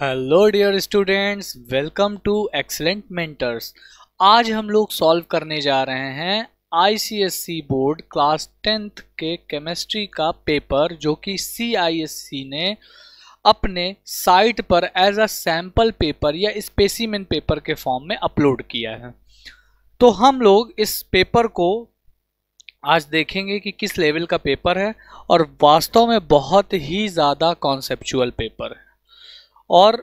hello dear students welcome to excellent mentors आज हम लोग सॉल्व करने जा रहे हैं आईसीएससी बोर्ड क्लास टेंथ के केमिस्ट्री का पेपर जो कि सीआईएससी ने अपने साइट पर एज अ सैम्पल पेपर या स्पेसिमेन पेपर के फॉर्म में अपलोड किया है तो हम लोग इस पेपर को आज देखेंगे कि किस लेवल का पेपर है और वास्तव में बहुत ही ज़्यादा कॉन्सेप्चुअल पेपर है और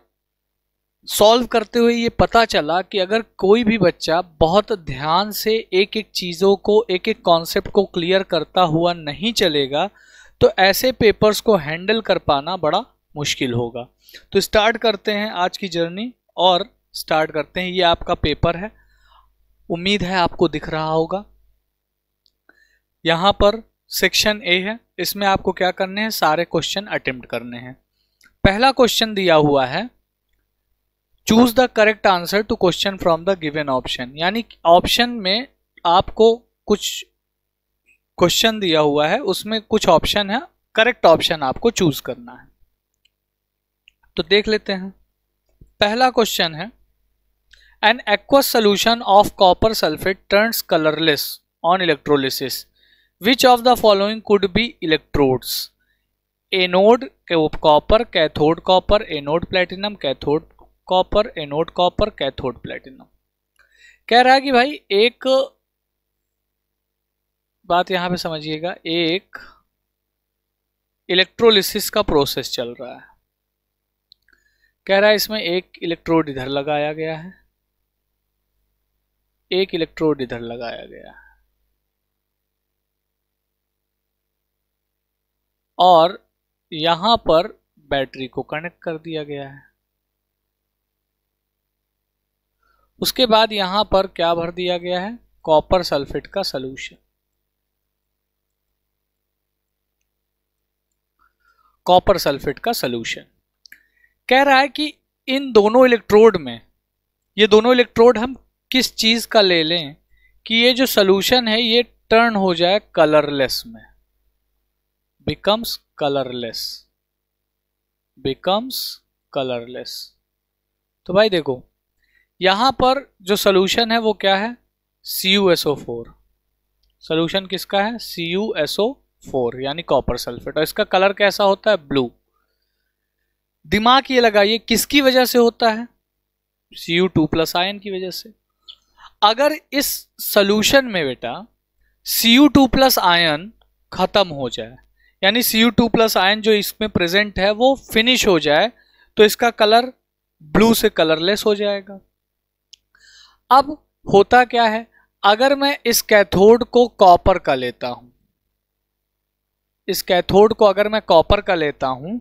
सॉल्व करते हुए ये पता चला कि अगर कोई भी बच्चा बहुत ध्यान से एक एक चीज़ों को एक एक कॉन्सेप्ट को क्लियर करता हुआ नहीं चलेगा तो ऐसे पेपर्स को हैंडल कर पाना बड़ा मुश्किल होगा तो स्टार्ट करते हैं आज की जर्नी और स्टार्ट करते हैं ये आपका पेपर है उम्मीद है आपको दिख रहा होगा यहाँ पर सेक्शन ए है इसमें आपको क्या करने हैं सारे क्वेश्चन अटेम्प्ट करने हैं पहला क्वेश्चन दिया हुआ है choose the correct answer to question from the given option यानी ऑप्शन में आपको कुछ क्वेश्चन दिया हुआ है उसमें कुछ ऑप्शन है करेक्ट ऑप्शन आपको चूज करना है तो देख लेते हैं पहला क्वेश्चन है an aqueous solution of copper sulphate turns colourless on electrolysis which of the following could be electrodes anode copper cathode copper anode platinum cathode copper anode copper cathode platinum कह रहा है कि भाई एक बात यहां पे समझिएगा एक इलेक्ट्रोलिसिस का प्रोसेस चल रहा है कह रहा है इसमें एक इलेक्ट्रोड इधर लगाया गया है एक इलेक्ट्रोड इधर लगाया गया है और यहां पर बैटरी को कनेक्ट कर दिया गया है उसके बाद यहां पर क्या भर दिया गया है कॉपर सल्फेट का सोल्यूशन कॉपर सल्फेट का सोल्यूशन कह रहा है कि इन दोनों इलेक्ट्रोड में ये दोनों इलेक्ट्रोड हम किस चीज का ले लें कि ये जो सोल्यूशन है ये टर्न हो जाए कलरलेस में बिकम्स कलरलेस बिकम्स कलरलेस तो भाई देखो यहां पर जो सोल्यूशन है वो क्या है C U SO four solution किसका है सी यू एसओ फोर यानी कॉपर सल्फेट और इसका कलर कैसा होता है ब्लू दिमाग ये लगाइए किसकी वजह से होता है C U two plus ion की वजह से अगर इस सोल्यूशन में बेटा C U two plus ion खत्म हो जाए यानी C U two plus ion जो इसमें प्रेजेंट है वो फिनिश हो जाए तो इसका कलर ब्लू से कलरलेस हो जाएगा अब होता क्या है अगर मैं इस कैथोड को कॉपर का लेता हूं इस कैथोड को अगर मैं कॉपर का लेता हूं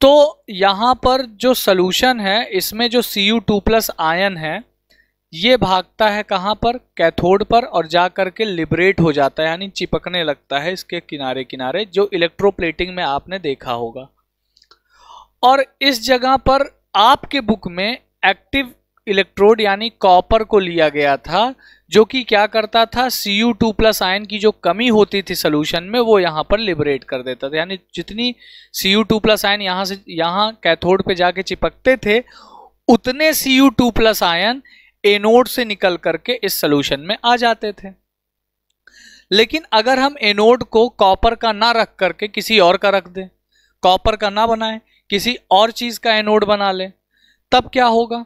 तो यहां पर जो सोल्यूशन है इसमें जो C U two plus ion है ये भागता है कहाँ पर कैथोड पर और जा करके लिबरेट हो जाता है यानी चिपकने लगता है इसके किनारे किनारे जो इलेक्ट्रोप्लेटिंग में आपने देखा होगा और इस जगह पर आपके बुक में एक्टिव इलेक्ट्रोड यानी कॉपर को लिया गया था जो कि क्या करता था C U two plus ion की जो कमी होती थी सोल्यूशन में वो यहाँ पर लिबरेट कर देता था यानी जितनी C U two plus ion यहाँ से यहाँ कैथोड पे जाके चिपकते थे उतने C U two plus ion anode से निकल करके इस सोल्यूशन में आ जाते थे लेकिन अगर हम एनोड को कॉपर का ना रख करके किसी और का रख दें कॉपर का ना बनाए किसी और चीज का एनोड बना ले तब क्या होगा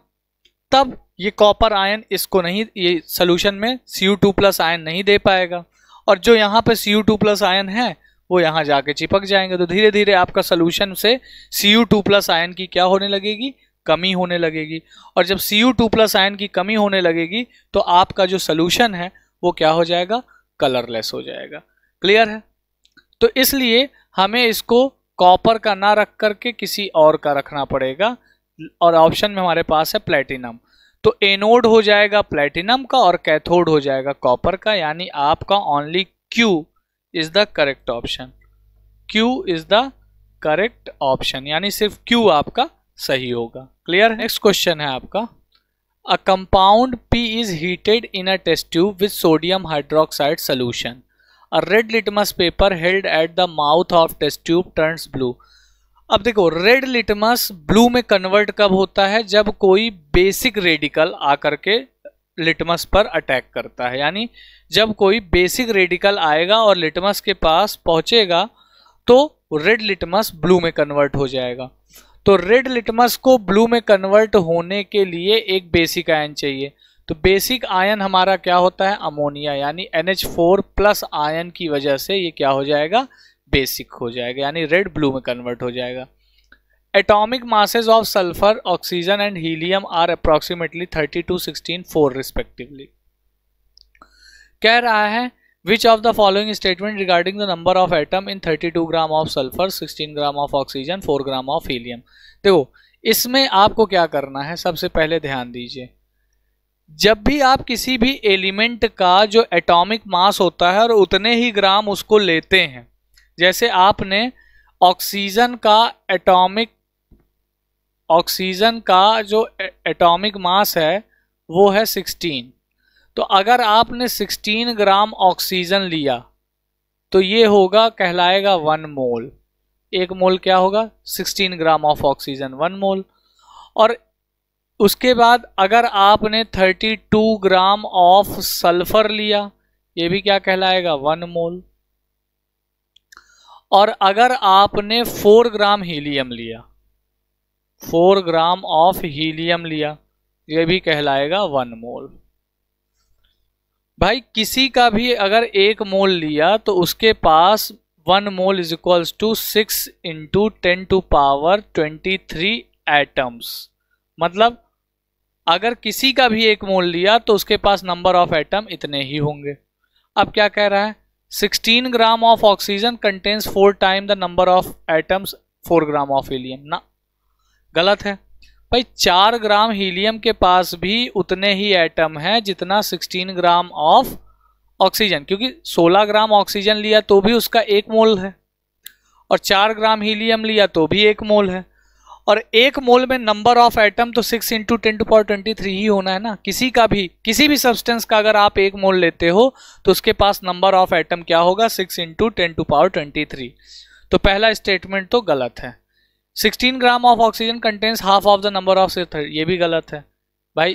तब ये कॉपर आयन इसको नहीं ये सोल्यूशन में C U two plus ion नहीं दे पाएगा और जो यहाँ पे C U two plus ion है वो यहाँ जाके चिपक जाएंगे तो धीरे धीरे आपका सोल्यूशन से C U two plus ion की क्या होने लगेगी कमी होने लगेगी और जब C U two plus ion की कमी होने लगेगी तो आपका जो सोल्यूशन है वो क्या हो जाएगा कलरलेस हो जाएगा क्लियर है तो इसलिए हमें इसको कॉपर का ना रख करके किसी और का रखना पड़ेगा और ऑप्शन में हमारे पास है प्लेटिनम तो एनोड हो जाएगा प्लेटिनम का और कैथोड हो जाएगा कॉपर का यानी आपका only Q is the correct option Q is the correct option यानी सिर्फ क्यू आपका सही होगा क्लियर नेक्स्ट क्वेश्चन है आपका a compound P is heated in a test tube with sodium hydroxide solution a red litmus paper held at the mouth of test tube turns blue अब देखो red litmus blue में convert कब होता है जब कोई बेसिक रेडिकल आकर के लिटमस पर अटैक करता है यानी जब कोई बेसिक रेडिकल आएगा और लिटमस के पास पहुंचेगा तो रेड लिटमस ब्लू में कन्वर्ट हो जाएगा तो रेड लिटमस को ब्लू में कन्वर्ट होने के लिए एक बेसिक आयन चाहिए तो बेसिक आयन हमारा क्या होता है अमोनिया यानी NH4 प्लस आयन की वजह से ये क्या हो जाएगा बेसिक हो जाएगा यानी रेड ब्लू में कन्वर्ट हो जाएगा atomic masses of sulphur oxygen and helium are approximately thirty two sixteen four respectively कह रहा है Which of the following statement regarding the number of atom in 32 gram of sulphur 16 gram of oxygen 4 gram of helium देखो इसमें आपको क्या करना है सबसे पहले ध्यान दीजिए जब भी आप किसी भी एलिमेंट का जो एटॉमिक मास होता है और उतने ही ग्राम उसको लेते हैं जैसे आपने ऑक्सीजन का एटॉमिक ऑक्सीजन का जो एटॉमिक मास है वो है सिक्सटीन तो अगर आपने 16 ग्राम ऑक्सीजन लिया तो ये होगा कहलाएगा वन मोल एक मोल क्या होगा 16 gram of oxygen one mole और उसके बाद अगर आपने 32 ग्राम ऑफ सल्फर लिया ये भी क्या कहलाएगा वन मोल और अगर आपने 4 ग्राम हीलियम लिया 4 ग्राम ऑफ हीलियम लिया ये भी कहलाएगा वन मोल भाई किसी का भी अगर एक मोल लिया तो उसके पास one mole is equals to six into ten to power twenty three atoms मतलब अगर किसी का भी एक मोल लिया तो उसके पास नंबर ऑफ एटम इतने ही होंगे अब क्या कह रहा है 16 gram of oxygen contains four time the number of atoms four gram of helium ना गलत है भाई चार ग्राम हीलियम के पास भी उतने ही एटम हैं जितना 16 ग्राम ऑफ ऑक्सीजन क्योंकि 16 ग्राम ऑक्सीजन लिया तो भी उसका एक मोल है और चार ग्राम हीलियम लिया तो भी एक मोल है और एक मोल में नंबर ऑफ एटम तो six into ten to power twenty three ही होना है ना किसी का भी किसी भी सब्सटेंस का अगर आप एक मोल लेते हो तो उसके पास नंबर ऑफ एटम क्या होगा six into ten to power twenty three तो पहला स्टेटमेंट तो गलत है sixteen gram of oxygen contains half of the number of atom ये भी गलत है भाई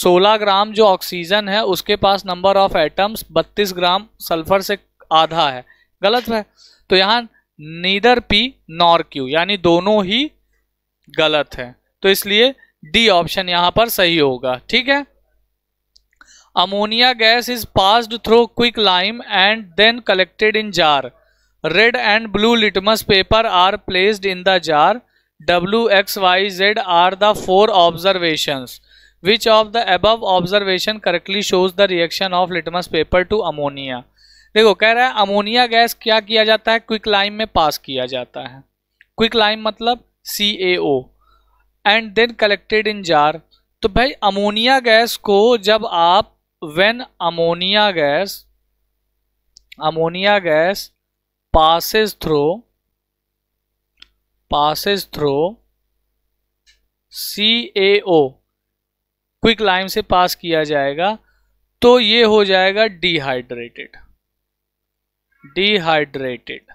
16 ग्राम जो ऑक्सीजन है उसके पास number of atoms 32 gram sulphur से आधा है गलत है तो यहाँ नीदर पी नॉर क्यू यानी दोनों ही गलत है तो इसलिए डी ऑप्शन यहाँ पर सही होगा ठीक है ammonia gas is passed through quick lime and then collected in jar red and blue litmus paper are placed in the jar W X Y Z are the four observation which of the above observation correctly shows the reaction of litmus paper to ammonia देखो कह रहा है ammonia gas क्या किया जाता है quick lime में पास किया जाता है क्विक लाइम मतलब C A O and then collected in jar तो भाई अमोनिया गैस को जब आप when ammonia gas ammonia gas passes through passes through CaO quick lime से पास किया जाएगा तो ये हो जाएगा डिहाइड्रेटेड डिहाइड्रेटेड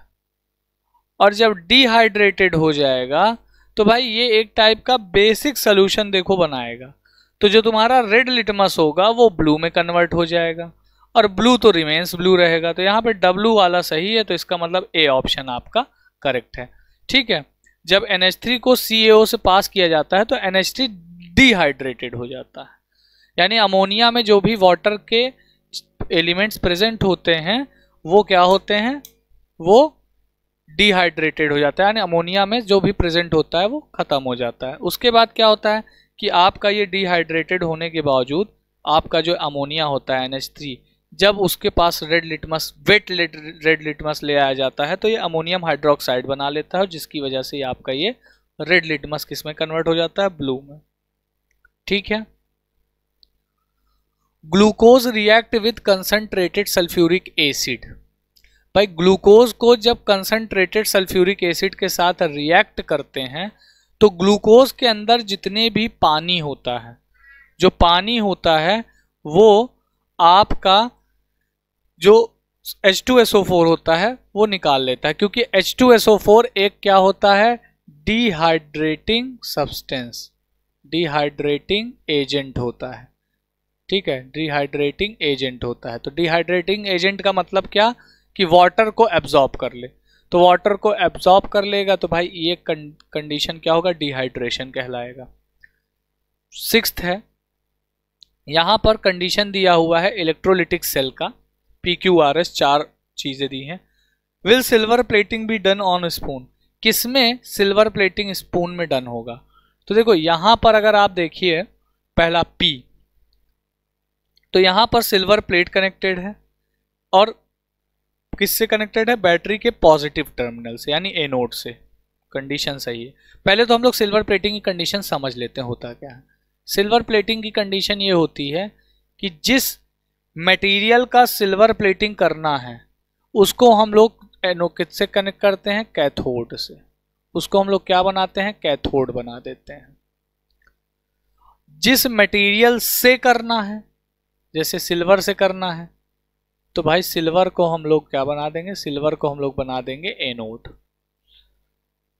और जब डिहाइड्रेटेड हो जाएगा तो भाई ये एक टाइप का बेसिक सोल्यूशन देखो बनाएगा तो जो तुम्हारा रेड लिटमस होगा वो ब्लू में कन्वर्ट हो जाएगा और ब्लू तो रिमेन्स ब्लू रहेगा तो यहाँ पे डब्लू वाला सही है तो इसका मतलब ए ऑप्शन आपका करेक्ट है ठीक है जब NH3 को CaO से पास किया जाता है तो NH3 डिहाइड्रेटेड हो जाता है यानी अमोनिया में जो भी वाटर के एलिमेंट्स प्रेजेंट होते हैं वो क्या होते हैं वो डिहाइड्रेटेड हो जाता है यानी अमोनिया में जो भी प्रेजेंट होता है वो ख़त्म हो जाता है उसके बाद क्या होता है कि आपका ये डिहाइड्रेटेड होने के बावजूद आपका जो अमोनिया होता है एन जब उसके पास red litmus wet red litmus ले आया जाता है तो ये अमोनियम हाइड्रोक्साइड बना लेता है जिसकी वजह से आपका ये रेड लिटमस किस में कन्वर्ट हो जाता है ब्लू में ठीक है glucose react with concentrated sulphuric acid भाई ग्लूकोज को जब कंसनट्रेटेड सल्फ्यूरिक एसिड के साथ रिएक्ट करते हैं तो ग्लूकोज के अंदर जितने भी पानी होता है जो पानी होता है वो आपका जो H2SO4 होता है वो निकाल लेता है क्योंकि H2SO4 एक क्या होता है डिहाइड्रेटिंग सब्सटेंस डिहाइड्रेटिंग एजेंट होता है ठीक है डिहाइड्रेटिंग एजेंट होता है तो डिहाइड्रेटिंग एजेंट का मतलब क्या कि वाटर को एब्जॉर्ब कर ले तो वाटर को एब्जॉर्ब कर लेगा तो भाई ये कंडीशन क्या होगा डिहाइड्रेशन कहलाएगा सिक्स्थ है यहां पर कंडीशन दिया हुआ है इलेक्ट्रोलिटिक सेल का पी क्यू आर एस चार चीज़ें दी हैं विल सिल्वर प्लेटिंग भी डन ऑन स्पून किस में सिल्वर प्लेटिंग स्पून में डन होगा तो देखो यहां पर अगर आप देखिए पहला पी तो यहां पर सिल्वर प्लेट कनेक्टेड है और किससे कनेक्टेड है बैटरी के पॉजिटिव टर्मिनल से यानी एनोड से कंडीशन सही है पहले तो हम लोग सिल्वर प्लेटिंग की कंडीशन समझ लेते हैं होता क्या है सिल्वर प्लेटिंग की कंडीशन ये होती है कि जिस मटेरियल का सिल्वर प्लेटिंग करना है उसको हम लोग एनोकित से कनेक्ट करते हैं कैथोड से उसको हम लोग क्या बनाते हैं कैथोड बना देते हैं जिस मटेरियल से करना है जैसे सिल्वर से करना है तो भाई सिल्वर को हम लोग क्या बना देंगे सिल्वर को हम लोग बना देंगे एनोड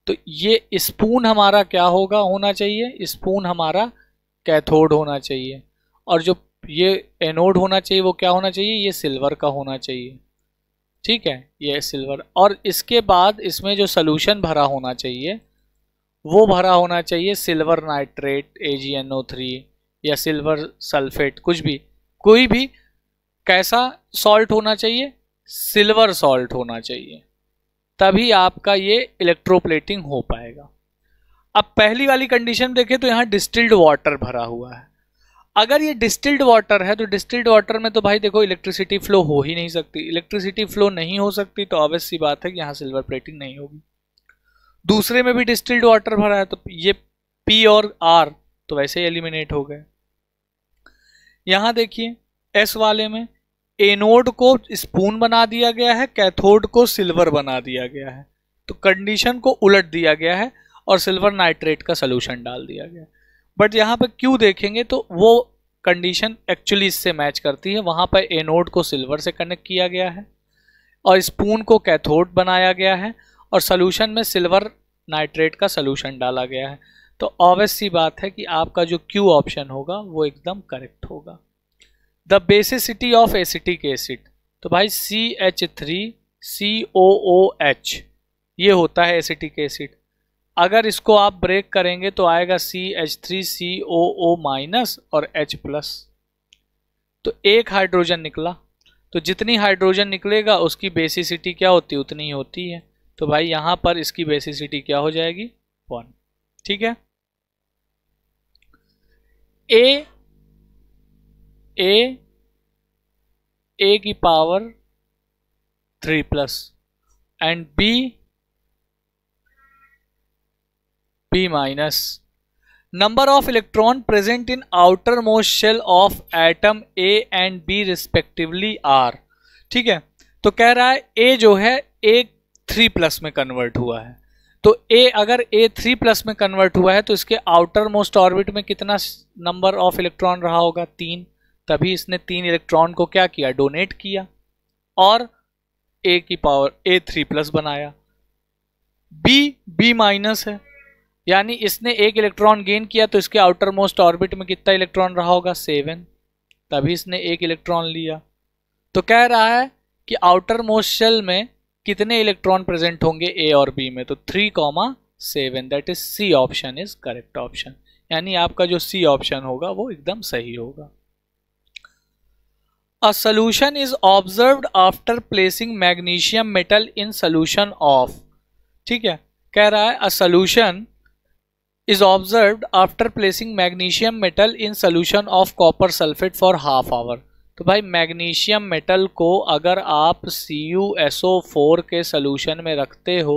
तो ये स्पून हमारा क्या होगा होना चाहिए स्पून हमारा कैथोड होना चाहिए और जो ये एनोड होना चाहिए वो क्या होना चाहिए ये सिल्वर का होना चाहिए ठीक है ये सिल्वर और इसके बाद इसमें जो सोल्यूशन भरा होना चाहिए वो भरा होना चाहिए सिल्वर नाइट्रेट थ्री या सिल्वर सल्फेट कुछ भी कोई भी कैसा सॉल्ट होना चाहिए सिल्वर सॉल्ट होना चाहिए तभी आपका ये इलेक्ट्रोप्लेटिंग हो पाएगा अब पहली वाली कंडीशन देखें तो यहाँ डिस्टिल्ड वाटर भरा हुआ है अगर ये डिस्टिल्ड वाटर है तो डिस्टिल्ड वाटर में तो भाई देखो इलेक्ट्रिसिटी फ्लो हो ही नहीं सकती इलेक्ट्रिसिटी फ्लो नहीं हो सकती तो ऑब्वियस सी बात है कि यहाँ सिल्वर प्लेटिंग नहीं होगी दूसरे में भी डिस्टिल्ड वाटर भरा है तो ये पी और आर तो वैसे ही एलिमिनेट हो गए यहाँ देखिए एस वाले में एनोड को स्पून बना दिया गया है कैथोड को सिल्वर बना दिया गया है तो कंडीशन को उलट दिया गया है और सिल्वर नाइट्रेट का सोल्यूशन डाल दिया गया है बट यहाँ पर क्यू देखेंगे तो वो कंडीशन एक्चुअली इससे मैच करती है वहाँ पर एनोड को सिल्वर से कनेक्ट किया गया है और स्पून को कैथोड बनाया गया है और सोल्यूशन में सिल्वर नाइट्रेट का सोल्यूशन डाला गया है तो ऑबियस सी बात है कि आपका जो क्यू ऑप्शन होगा वो एकदम करेक्ट होगा the basicity of acetic acid तो भाई C H three C O O H ये होता है एसिटिक एसिड अगर इसको आप ब्रेक करेंगे तो आएगा C H three C O O minus और एच प्लस तो एक हाइड्रोजन निकला तो जितनी हाइड्रोजन निकलेगा उसकी बेसिसिटी क्या होती उतनी ही होती है तो भाई यहाँ पर इसकी बेसिसिटी क्या हो जाएगी वन ठीक है ए ए ए की power three plus and B B minus number of electron present in outer most shell of atom A and B respectively are ठीक है तो कह रहा है ए जो है ए थ्री प्लस में कन्वर्ट हुआ है तो ए अगर ए थ्री प्लस में कन्वर्ट हुआ है तो इसके आउटर मोस्ट ऑर्बिट में कितना नंबर ऑफ इलेक्ट्रॉन रहा होगा तीन तभी इसने तीन इलेक्ट्रॉन को क्या किया डोनेट किया और ए की पावर ए थ्री प्लस बनाया बी बी माइनस है यानी इसने एक इलेक्ट्रॉन गेन किया तो इसके आउटर मोस्ट ऑर्बिट में कितना इलेक्ट्रॉन रहा होगा सेवन तभी इसने एक इलेक्ट्रॉन लिया तो कह रहा है कि आउटर मोस्ट शेल में कितने इलेक्ट्रॉन प्रेजेंट होंगे ए और बी में तो three comma seven that is C option is correct option यानी आपका जो सी ऑप्शन होगा वो एकदम सही होगा a solution is observe after placing magnesium metal in solution of ठीक है कह रहा है a solution is observed after placing magnesium metal in solution of copper sulfate for half hour तो भाई मैग्नीशियम मेटल को अगर आप CuSO4 के सोल्यूशन में रखते हो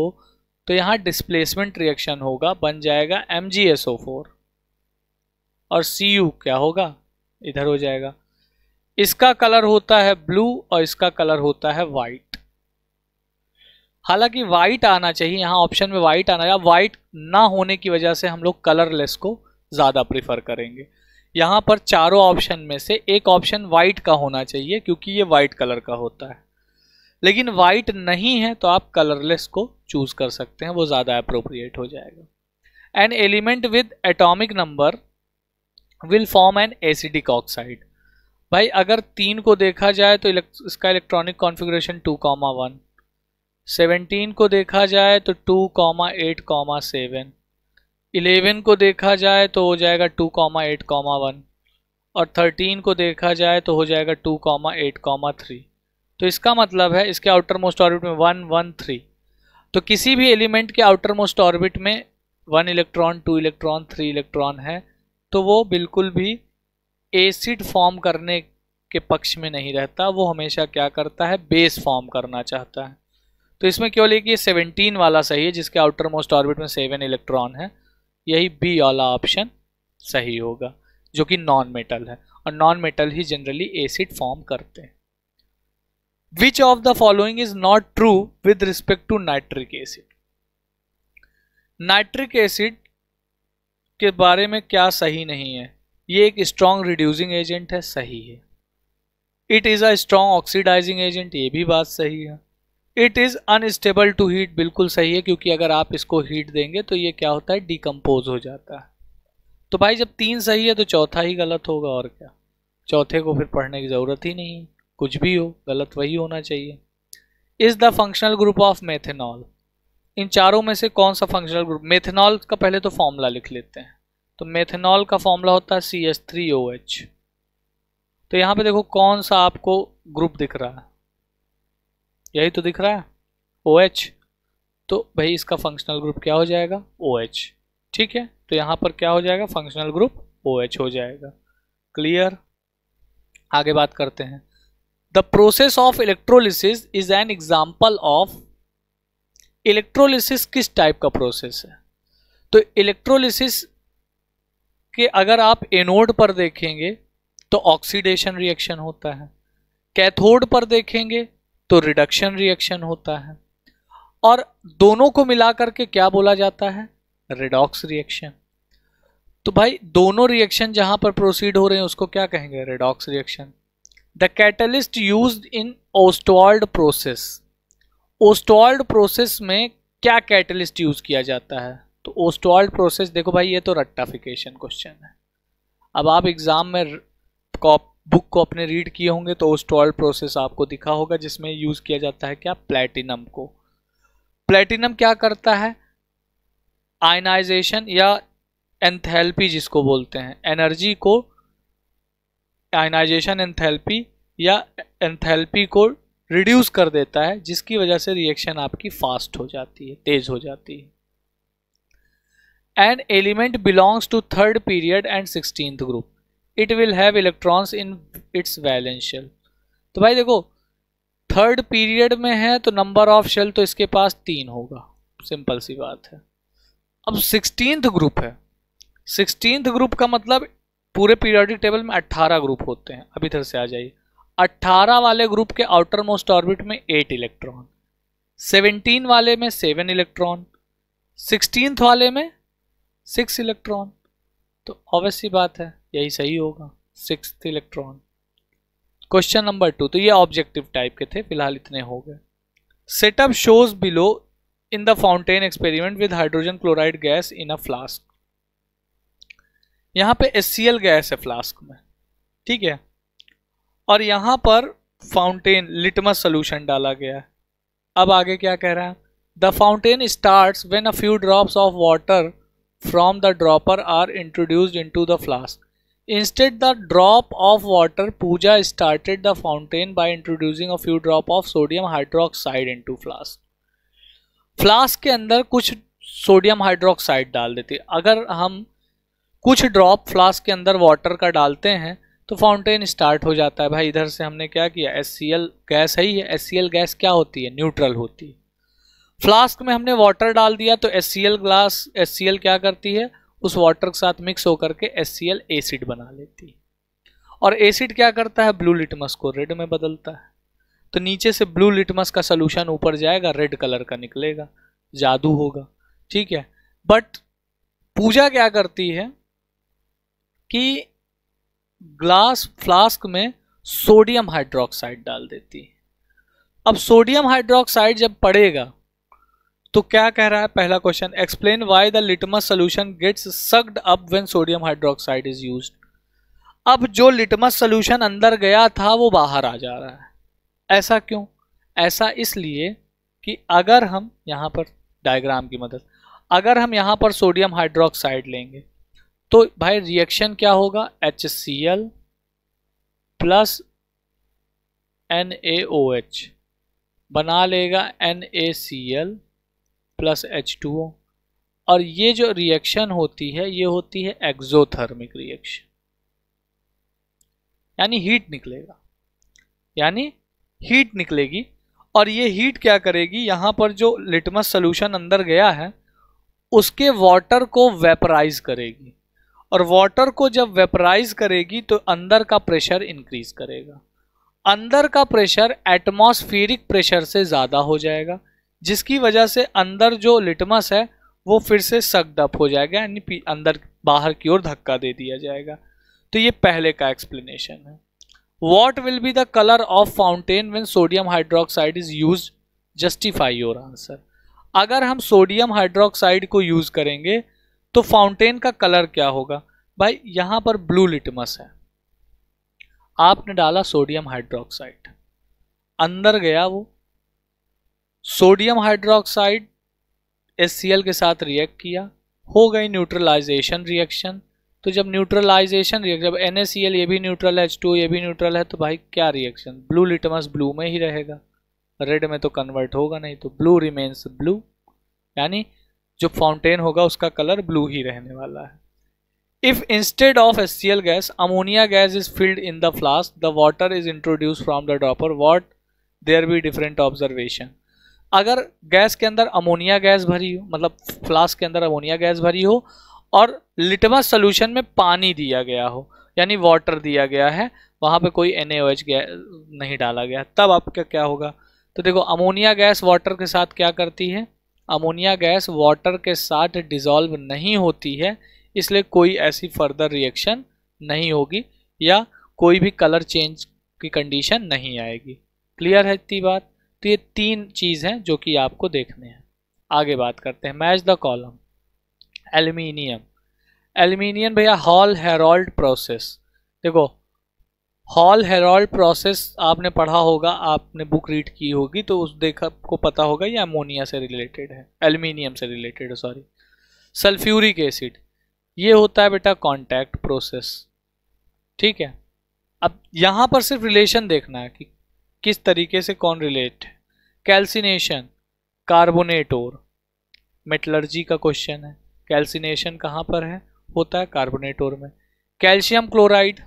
तो यहाँ डिस्प्लेसमेंट रिएक्शन होगा बन जाएगा MgSO4 और Cu क्या होगा इधर हो जाएगा इसका कलर होता है ब्लू और इसका कलर होता है वाइट हालांकि वाइट आना चाहिए यहाँ ऑप्शन में वाइट आना या वाइट ना होने की वजह से हम लोग कलरलेस को ज़्यादा प्रीफर करेंगे यहाँ पर चारों ऑप्शन में से एक ऑप्शन वाइट का होना चाहिए क्योंकि ये वाइट कलर का होता है लेकिन वाइट नहीं है तो आप कलरलेस को चूज़ कर सकते हैं वो ज़्यादा अप्रोप्रिएट हो जाएगा an element with atomic number will form an acidic oxide भाई अगर तीन को देखा जाए तो इसका electronic configuration two comma one 17 को देखा जाए तो two comma eight comma seven को देखा जाए तो हो जाएगा टू कॉमा एट वन और थर्टीन को देखा जाए तो हो जाएगा two comma eight comma three तो इसका मतलब है इसके आउटर मोस्ट ऑर्बिट में वन वन थ्री तो किसी भी एलिमेंट के आउटर मोस्ट ऑर्बिट में one electron two electron three electron है तो वो बिल्कुल भी एसिड फॉर्म करने के पक्ष में नहीं रहता वो हमेशा क्या करता है बेस फॉर्म करना चाहता है तो इसमें केवल एक ये सेवनटीन वाला सही है जिसके आउटर मोस्ट ऑर्बिट में सेवन इलेक्ट्रॉन है यही बी वाला ऑप्शन सही होगा जो कि नॉन मेटल है और नॉन मेटल ही जनरली एसिड फॉर्म करते हैं which of the following is not true with respect to nitric acid nitric acid के बारे में क्या सही नहीं है ये एक स्ट्रॉन्ग रिड्यूसिंग एजेंट है सही है it is a strong oxidising agent ये भी बात सही है it is unstable to heat बिल्कुल सही है क्योंकि अगर आप इसको हीट देंगे तो ये क्या होता है डिकम्पोज हो जाता है तो भाई जब तीन सही है तो चौथा ही गलत होगा और क्या चौथे को फिर पढ़ने की ज़रूरत ही नहीं कुछ भी हो गलत वही होना चाहिए is the functional group of methanol इन चारों में से कौन सा फंक्शनल ग्रुप मेथेनॉल का पहले तो फॉर्मूला लिख लेते हैं तो मेथेनॉल का फॉर्मूला होता है C S three O H तो यहाँ पे देखो कौन सा आपको ग्रुप दिख रहा है यही तो दिख रहा है ओ OH, तो भाई इसका फंक्शनल ग्रुप क्या हो जाएगा ओ OH, ठीक है तो यहाँ पर क्या हो जाएगा फंक्शनल ग्रुप ओ OH हो जाएगा क्लियर आगे बात करते हैं the process of electrolysis is an example of electrolysis किस टाइप का प्रोसेस है तो इलेक्ट्रोलिसिस के अगर आप एनोड पर देखेंगे तो ऑक्सीडेशन रिएक्शन होता है कैथोड पर देखेंगे तो रिडक्शन रिएक्शन होता है और दोनों को मिलाकर के क्या बोला जाता है रिडॉक्स रिएक्शन तो भाई दोनों रिएक्शन जहां पर प्रोसीड हो रहे हैं उसको क्या कहेंगे redox reaction the catalyst use in Ostwald process Ostwald process में क्या कैटलिस्ट यूज किया जाता है तो ओस्टॉल्ड प्रोसेस देखो भाई ये तो रट्टाफिकेशन क्वेश्चन है अब आप एग्जाम में कॉप बुक को अपने रीड किए होंगे तो उस टॉल प्रोसेस आपको दिखा होगा जिसमें यूज़ किया जाता है क्या प्लेटिनम को प्लेटिनम क्या करता है आयनाइजेशन या एंथैल्पी जिसको बोलते हैं एनर्जी को आयनाइजेशन एंथैल्पी या एंथैल्पी को रिड्यूस कर देता है जिसकी वजह से रिएक्शन आपकी फास्ट हो जाती है तेज हो जाती है and element belongs to third period and sixteenth group it will have electrons in its valence shell तो भाई देखो थर्ड पीरियड में है तो नंबर ऑफ शेल तो इसके पास तीन होगा सिंपल सी बात है अब सिक्सटीन्थ ग्रुप है सिक्सटीन्थ ग्रुप का मतलब पूरे पीरियोडिक टेबल में अट्ठारह ग्रुप होते हैं अभी इधर से आ जाइए अट्ठारह वाले ग्रुप के आउटर मोस्ट ऑर्बिट में एट इलेक्ट्रॉन सेवनटीन वाले में सेवन इलेक्ट्रॉन सिक्सटीन वाले में सिक्स इलेक्ट्रॉन तो ऑब्वियसली बात है यही सही होगा six electron question number two तो ये ऑब्जेक्टिव टाइप के थे फिलहाल इतने हो गए setup shows below in the fountain experiment with hydrogen chloride gas in a flask यहाँ पे एस गैस है फ्लास्क में ठीक है और यहाँ पर फाउंटेन लिटमस सोल्यूशन डाला गया है अब आगे क्या कह रहा है the fountain start when a few drops of water from the dropper are introduced to the flask Instead, the drop of water, Pooja started the fountain by introducing a few drop of sodium hydroxide into flask flask के अंदर कुछ sodium hydroxide डाल देते अगर हम कुछ drop flask के अंदर वाटर का डालते हैं तो फाउंटेन स्टार्ट हो जाता है भाई इधर से हमने क्या किया एस सी एल गैस है ही है एस गैस क्या होती है न्यूट्रल होती है फ्लास्क में हमने वाटर डाल दिया तो S C L glass S C L क्या करती है उस वाटर के साथ मिक्स होकर के एस एसिड बना लेती है और एसिड क्या करता है ब्लू लिटमस को रेड में बदलता है तो नीचे से ब्लू लिटमस का सोल्यूशन ऊपर जाएगा रेड कलर का निकलेगा जादू होगा ठीक है बट पूजा क्या करती है कि ग्लास फ्लास्क में सोडियम हाइड्रोक्साइड डाल देती है अब सोडियम हाइड्रोक्साइड जब पड़ेगा तो क्या कह रहा है पहला question explain why the litmus solution gets sucked up when sodium hydroxide is use अब जो लिटमस सोल्यूशन अंदर गया था वो बाहर आ जा रहा है ऐसा क्यों ऐसा इसलिए कि अगर हम यहाँ पर डायग्राम की मदद अगर हम यहाँ पर सोडियम हाइड्रोक्साइड लेंगे तो भाई रिएक्शन क्या होगा H C L plus N A O H बना लेगा N A C L plus H two O और ये जो रिएक्शन होती है ये होती है एक्जोथर्मिक रिएक्शन यानी हीट निकलेगा यानी हीट निकलेगी और ये हीट क्या करेगी यहाँ पर जो लिटमस सोल्यूशन अंदर गया है उसके वाटर को वेपराइज करेगी और वाटर को जब वेपराइज करेगी तो अंदर का प्रेशर इंक्रीज करेगा अंदर का प्रेशर एटमॉस्फेरिक प्रेशर से ज़्यादा हो जाएगा जिसकी वजह से अंदर जो लिटमस है वो फिर से दप हो जाएगा यानी अंदर बाहर की ओर धक्का दे दिया जाएगा तो ये पहले का एक्सप्लेनेशन है what will be the colour of fountain when sodium hydroxide is use justify your answer अगर हम सोडियम हाइड्रोक्साइड को यूज करेंगे तो फाउंटेन का कलर क्या होगा भाई यहां पर ब्लू लिटमस है आपने डाला सोडियम हाइड्रोक्साइड अंदर गया वो सोडियम हाइड्रोक्साइड एस के साथ रिएक्ट किया हो गई न्यूट्रलाइजेशन रिएक्शन तो जब न्यूट्रलाइजेशन रिएक्शन जब एन ये भी न्यूट्रल है टू ये भी न्यूट्रल है तो भाई क्या रिएक्शन ब्लू लिटमस ब्लू में ही रहेगा रेड में तो कन्वर्ट होगा नहीं तो ब्लू रिमेन्स ब्लू यानी जो फाउंटेन होगा उसका कलर ब्लू ही रहने वाला है if instead of S C L gas ammonia gas is filled in the flask the water is introduce from the dropper what there be different observation अगर gas के अंदर अमोनिया गैस भरी हो मतलब flask के अंदर अमोनिया गैस भरी हो और लिटमस सोल्यूशन में पानी दिया गया हो यानी वाटर दिया गया है वहाँ पे कोई एन नहीं डाला गया तब आपका क्या होगा तो देखो अमोनिया गैस वाटर के साथ क्या करती है अमोनिया गैस वाटर के साथ डिज़ोल्व नहीं होती है इसलिए कोई ऐसी फर्दर रिएक्शन नहीं होगी या कोई भी कलर चेंज की कंडीशन नहीं आएगी क्लियर है इतनी बात तो ये तीन चीज़ हैं जो कि आपको देखने हैं आगे बात करते हैं match the column aluminium aluminium भैया हॉल हेरोल्ड प्रोसेस देखो हॉल हेरोल्ड प्रोसेस आपने पढ़ा होगा आपने बुक रीड की होगी तो उस देखा को पता होगा ये अमोनिया से रिलेटेड है एल्यूमिनियम से रिलेटेड है सॉरी सल्फ्यूरिक एसिड ये होता है बेटा कॉन्टैक्ट प्रोसेस ठीक है अब यहाँ पर सिर्फ रिलेशन देखना है कि किस तरीके से कौन रिलेट कैल्सिनेशन कार्बोनेट और मेटलर्जी का क्वेश्चन है कैल्सिनेशन कहाँ पर है होता है कार्बोनेट और में कैल्शियम क्लोराइड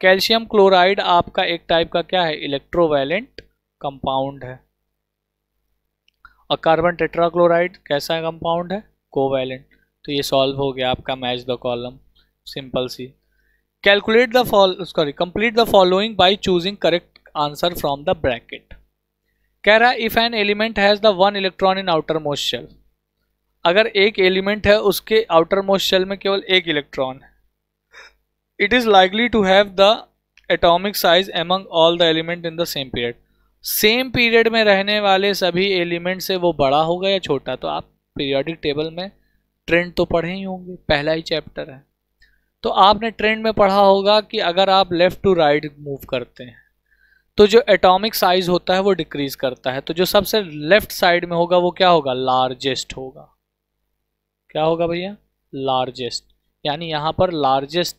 कैल्शियम क्लोराइड आपका एक टाइप का क्या है इलेक्ट्रोवैलेंट कंपाउंड है और कार्बन टेट्राक्लोराइड कैसा कंपाउंड है कोवैलेंट तो ये सॉल्व हो गया आपका मैच द कॉलम सिंपल सी calculate the fall sorry complete the following by choosing correct answer from the bracket कह रहा है if an element has the one electron in outer most shell अगर एक एलिमेंट है उसके आउटर मोस्ट शेल में केवल एक इलेक्ट्रॉन है it is likely to have the atomic size among all the element in the same period same period में रहने वाले सभी एलिमेंट से वो बड़ा होगा या छोटा तो आप पीरियोडिक टेबल में ट्रेंड तो पढ़े ही होंगे पहला ही चैप्टर है तो आपने ट्रेंड में पढ़ा होगा कि अगर आप लेफ़्ट टू राइट मूव करते हैं तो जो एटॉमिक साइज होता है वो डिक्रीज करता है तो जो सबसे लेफ्ट साइड में होगा वो क्या होगा लार्जेस्ट होगा क्या होगा भैया लार्जेस्ट यानी यहां पर लार्जेस्ट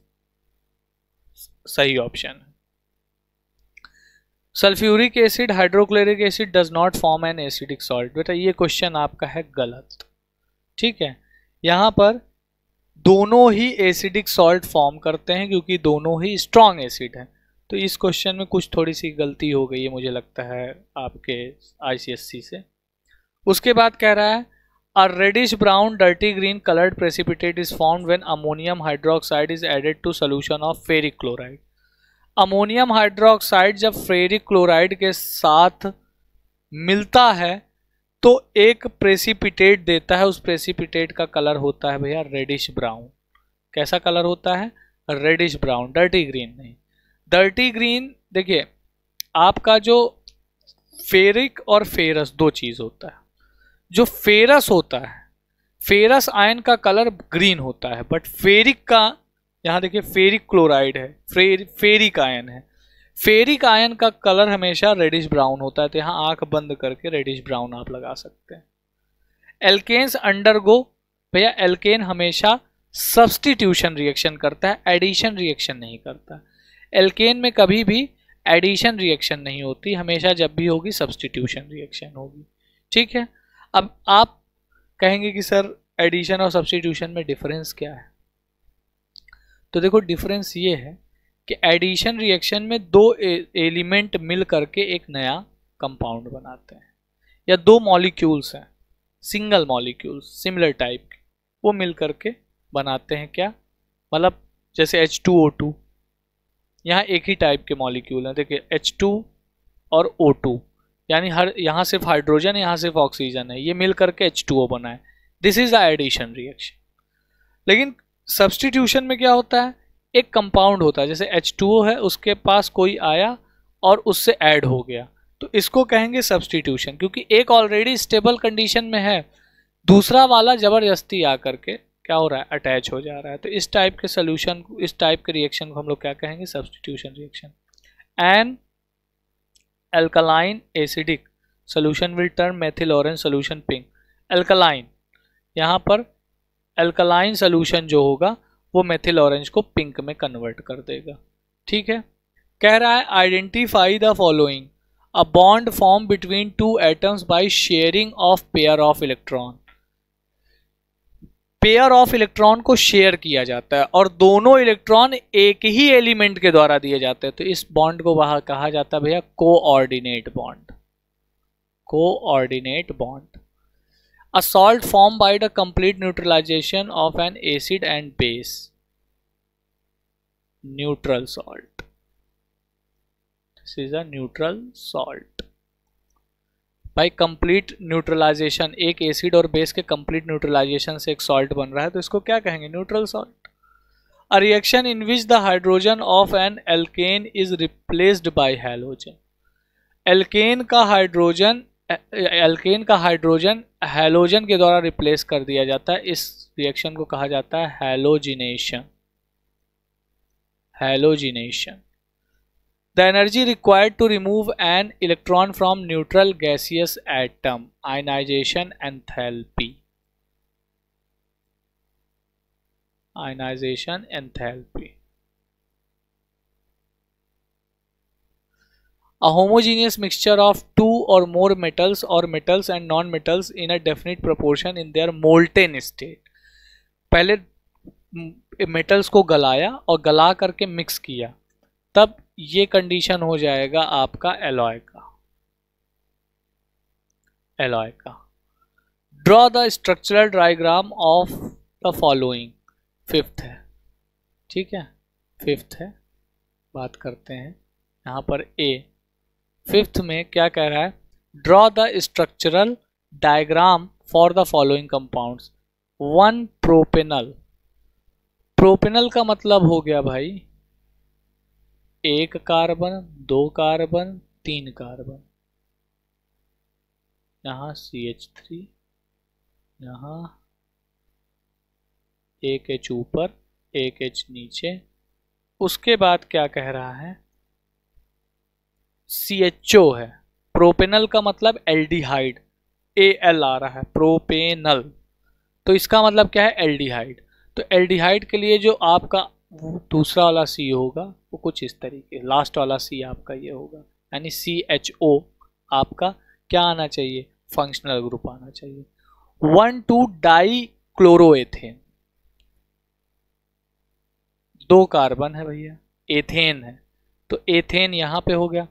सही ऑप्शन है sulphuric acid hydrochloric acid does not form an acidic salt बेटा ये क्वेश्चन आपका है गलत ठीक है यहां पर दोनों ही एसिडिक सॉल्ट फॉर्म करते हैं क्योंकि दोनों ही स्ट्रॉन्ग एसिड हैं तो इस क्वेश्चन में कुछ थोड़ी सी गलती हो गई है मुझे लगता है आपके आईसीएससी से उसके बाद कह रहा है a reddish brown dirty green coloured precipitate is form when ammonium hydroxide is added to solution of ferric chloride ammonium hydroxide जब फेरिक क्लोराइड के साथ मिलता है तो एक प्रेसिपिटेट देता है उस प्रेसिपिटेट का कलर होता है भैया रेडिश ब्राउन कैसा कलर होता है रेडिश ब्राउन डर्टी ग्रीन नहीं डर्टी ग्रीन देखिए आपका जो फेरिक और फेरस दो चीज़ होता है जो फेरस होता है फेरस आयन का कलर ग्रीन होता है बट फेरिक का यहाँ देखिए फेरिक क्लोराइड है फेर फेरिक आयन है फेरिक आयन का कलर हमेशा रेडिश ब्राउन होता है तो यहाँ आंख बंद करके रेडिश ब्राउन आप लगा सकते हैं एल्केन्स अंडरगो भैया एल्केन हमेशा सब्सटीट्यूशन रिएक्शन करता है एडिशन रिएक्शन नहीं करता है एल्केन में कभी भी एडिशन रिएक्शन नहीं होती हमेशा जब भी होगी सब्सटीट्यूशन रिएक्शन होगी ठीक है अब आप कहेंगे कि सर एडिशन और सब्सटीट्यूशन में डिफरेंस क्या है तो देखो डिफरेंस ये है कि एडिशन रिएक्शन में दो एलिमेंट मिल करके एक नया कंपाउंड बनाते हैं या दो मॉलिक्यूल्स हैं सिंगल मॉलिक्यूल्स सिमिलर टाइप के वो मिल करके बनाते हैं क्या मतलब जैसे H2O2 यहाँ एक ही टाइप के मॉलिक्यूल हैं देखिए एच टू और ओ टू यानी हर यहाँ सिर्फ हाइड्रोजन यहाँ सिर्फ ऑक्सीजन है ये मिल करके एच टू ओ बना है this is the addition reaction लेकिन सब्सटीट्यूशन में क्या होता है एक कंपाउंड होता है जैसे एच टू ओ है उसके पास कोई आया और उससे ऐड हो गया तो इसको कहेंगे सब्सटीट्यूशन क्योंकि एक ऑलरेडी स्टेबल कंडीशन में है दूसरा वाला ज़बरदस्ती आ के क्या हो रहा है अटैच हो जा रहा है तो इस टाइप के सोल्यूशन इस टाइप के रिएक्शन को हम लोग क्या कहेंगे substitution reaction and alkaline acidic solution will turn methyl orange solution pink alkaline यहाँ पर एल्कलाइन सोल्यूशन जो होगा वो मेथिल ऑरेंज को पिंक में कन्वर्ट कर देगा ठीक है कह रहा है identify the following a bond form between two atoms by sharing of pair of electron pair of electron को शेयर किया जाता है और दोनों इलेक्ट्रॉन एक ही एलिमेंट के द्वारा दिए जाते हैं तो इस बॉन्ड को वहां कहा जाता है भैया coordinate bond coordinate bond a salt form by the complete neutralisation of an acid and base neutral salt this is a neutral salt भाई कंप्लीट न्यूट्रलाइजेशन एक एसिड और बेस के कंप्लीट न्यूट्रलाइजेशन से एक सॉल्ट बन रहा है तो इसको क्या कहेंगे neutral salt a reaction in which the hydrogen of an alkane is replaced by halogen alkane का हाइड्रोजन एल्केन का हाइड्रोजन हेलोजन के द्वारा रिप्लेस कर दिया जाता है इस रिएक्शन को कहा जाता है halogenation halogenation the energy required to remove an electron from neutral gaseous atom ionization enthalpy ionization enthalpy a homogeneous mixture of two or more metals or metals and non-metals in a definite proportion in their molten state पहले metals mm, को गलाया और गला करके mix किया तब ये condition हो जाएगा आपका एलॉय का एलॉय का draw the structural diagram of the following fifth है ठीक है फिफ्थ है बात करते हैं यहाँ पर ए फिफ्थ में क्या कह रहा है draw the structural diagram for the following compounds one propanal propanal का मतलब हो गया भाई एक कार्बन दो कार्बन तीन कार्बन यहाँ सी एच थ्री यहाँ एक एच ऊपर एक एच नीचे उसके बाद क्या कह रहा है सी एच ओ है प्रोपेनल का मतलब एल्डिहाइड ए एल आ रहा है प्रोपेनल तो इसका मतलब क्या है एल्डिहाइड तो एल्डिहाइड के लिए जो आपका वो दूसरा वाला सी होगा वो कुछ इस तरीके लास्ट वाला सी आपका ये होगा यानी सी एच ओ आपका क्या आना चाहिए फंक्शनल ग्रुप आना चाहिए वन टू डाई क्लोरोएथेन दो कार्बन है भैया एथेन है तो एथेन यहां पे हो गया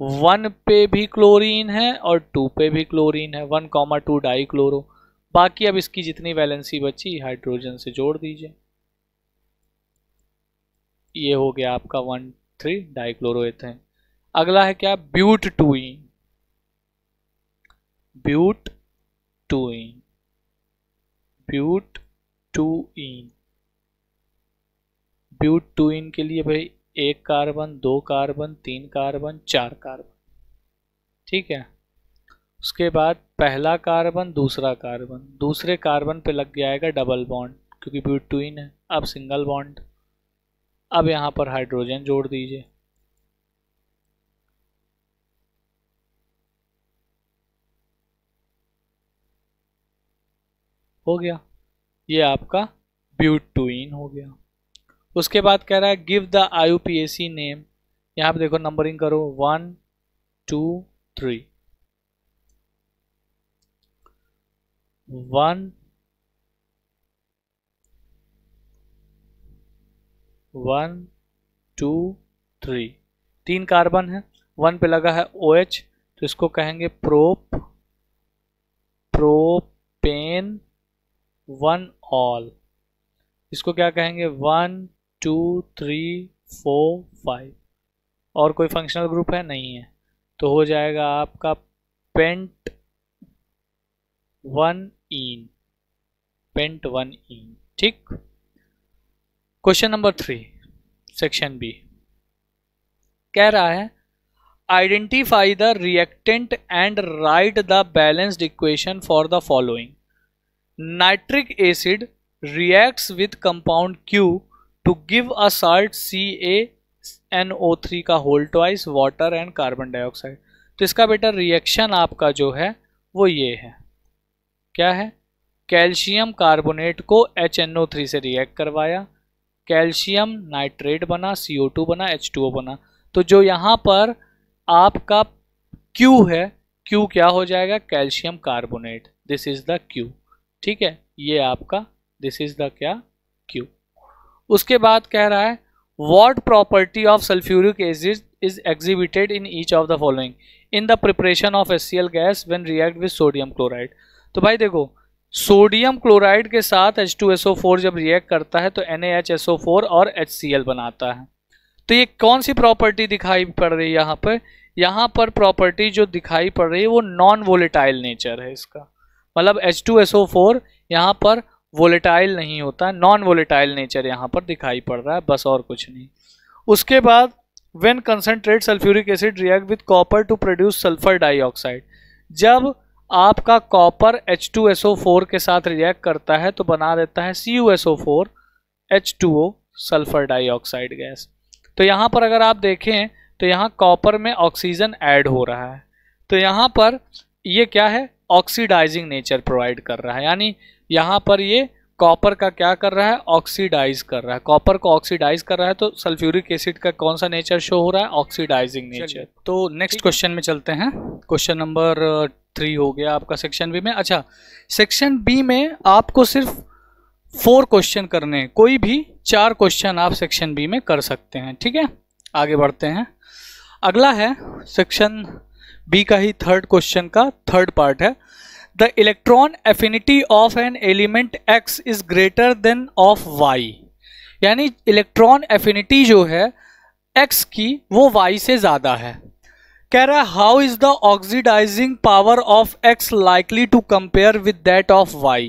वन पे भी क्लोरीन है और टू पे भी क्लोरीन है one comma two dichloro बाकी अब इसकी जितनी वैलेंसी बची हाइड्रोजन से जोड़ दीजिए ये हो गया आपका वन थ्री डाइक्लोरो अगला है क्या but two but two but two butyne के लिए भाई एक कार्बन दो कार्बन तीन कार्बन चार कार्बन ठीक है उसके बाद पहला कार्बन दूसरा कार्बन दूसरे कार्बन पे लग जाएगा डबल बॉन्ड क्योंकि ब्यूट इन है अब सिंगल बॉन्ड अब यहाँ पर हाइड्रोजन जोड़ दीजिए हो गया ये आपका ब्यूटूइन हो गया उसके बाद कह रहा है give the IUPAC name यहाँ पर देखो नंबरिंग करो one two three one one two three तीन कार्बन है वन पे लगा है ओ OH, तो इसको कहेंगे प्रोप प्रोपेन वन ऑल इसको क्या कहेंगे one two three four five और कोई फंक्शनल ग्रुप है नहीं है तो हो जाएगा आपका pent one yne pent one yne ठीक question number three section B कह रहा है identify the reactant and write the balanced equation for the following nitric acid reacts with compound Q to give a salt C A N O three का whole twice water and carbon dioxide तो इसका बेटा reaction आपका जो है वो ये है क्या है कैल्शियम कार्बोनेट को एच एन ओ थ्री से रिएक्ट करवाया कैल्शियम नाइट्रेट बना CO2 बना H2O बना तो जो यहाँ पर आपका Q है Q क्या हो जाएगा calcium carbonate this is the Q ठीक है ये आपका दिस इज द क्या Q उसके बाद कह रहा है what property of sulphuric acid is exhibited in each of the following in the preparation of S C L gas when react with sodium chloride तो भाई देखो सोडियम क्लोराइड के साथ H2SO4 जब रिएक्ट करता है तो NaHSO4 और HCl बनाता है तो ये कौन सी प्रॉपर्टी दिखाई पड़ रही है यहाँ पर यहाँ पर प्रॉपर्टी जो दिखाई पड़ रही है वो नॉन वोलेटाइल नेचर है इसका मतलब H2SO4 यहाँ पर वोलेटाइल नहीं होता नॉन वोलेटाइल नेचर यहाँ पर दिखाई पड़ रहा है बस और कुछ नहीं उसके बाद when concentrate sulphuric acid react with copper to produce sulphur dioxide जब आपका कॉपर H2SO4 के साथ रिएक्ट करता है तो बना देता है CuSO4 H2O sulphur dioxide gas तो यहाँ पर अगर आप देखें तो यहाँ कॉपर में ऑक्सीजन ऐड हो रहा है तो यहाँ पर ये क्या है ऑक्सीडाइजिंग नेचर प्रोवाइड कर रहा है यानी यहाँ पर ये कॉपर का क्या कर रहा है ऑक्सीडाइज कर रहा है कॉपर को ऑक्सीडाइज कर रहा है तो सल्फ्यूरिक एसिड का कौन सा नेचर शो हो रहा है ऑक्सीडाइजिंग नेचर तो नेक्स्ट क्वेश्चन में चलते हैं क्वेश्चन नंबर थ्री हो गया आपका सेक्शन बी में अच्छा सेक्शन बी में आपको सिर्फ फोर क्वेश्चन करने हैं कोई भी चार क्वेश्चन आप सेक्शन बी में कर सकते हैं ठीक है आगे बढ़ते हैं अगला है सेक्शन बी का ही थर्ड क्वेश्चन का थर्ड पार्ट है the electron affinity of an element X is greater than of Y यानी इलेक्ट्रॉन एफिनिटी जो है एक्स की वो वाई से ज़्यादा है कह रहा है how is the oxidising power of X likely to compare with that of Y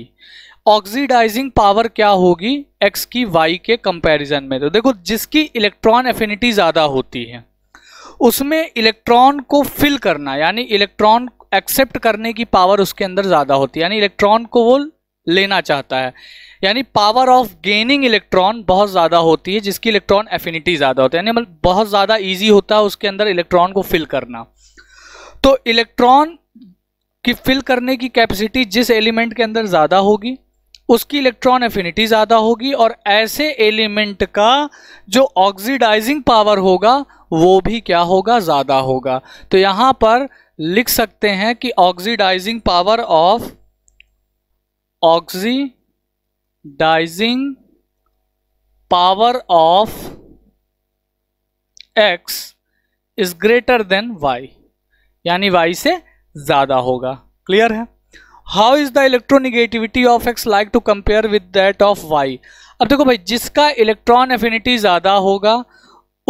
oxidising power क्या होगी एक्स की वाई के कंपैरिजन में तो देखो जिसकी इलेक्ट्रॉन एफिनिटी ज़्यादा होती है उसमें इलेक्ट्रॉन को फिल करना यानी इलेक्ट्रॉन एक्सेप्ट करने की पावर उसके अंदर ज़्यादा होती है यानी इलेक्ट्रॉन को वो लेना चाहता है यानी पावर ऑफ गेनिंग इलेक्ट्रॉन बहुत ज़्यादा होती है जिसकी इलेक्ट्रॉन एफिनिटी ज़्यादा होती है यानी मतलब बहुत ज़्यादा ईजी होता है उसके अंदर इलेक्ट्रॉन को फिल करना तो इलेक्ट्रॉन की फिल करने की कैपेसिटी जिस एलिमेंट के अंदर ज़्यादा होगी उसकी इलेक्ट्रॉन एफिनिटी ज़्यादा होगी और ऐसे एलिमेंट का जो ऑक्सीडाइजिंग पावर होगा वो भी क्या होगा ज़्यादा होगा तो यहाँ पर लिख सकते हैं कि oxidising power of oxidising power of X is greater than Y यानी वाई से ज़्यादा होगा क्लियर है how is the electronegativity of X like to compare with that of Y अब देखो भाई जिसका इलेक्ट्रॉन एफिनिटी ज़्यादा होगा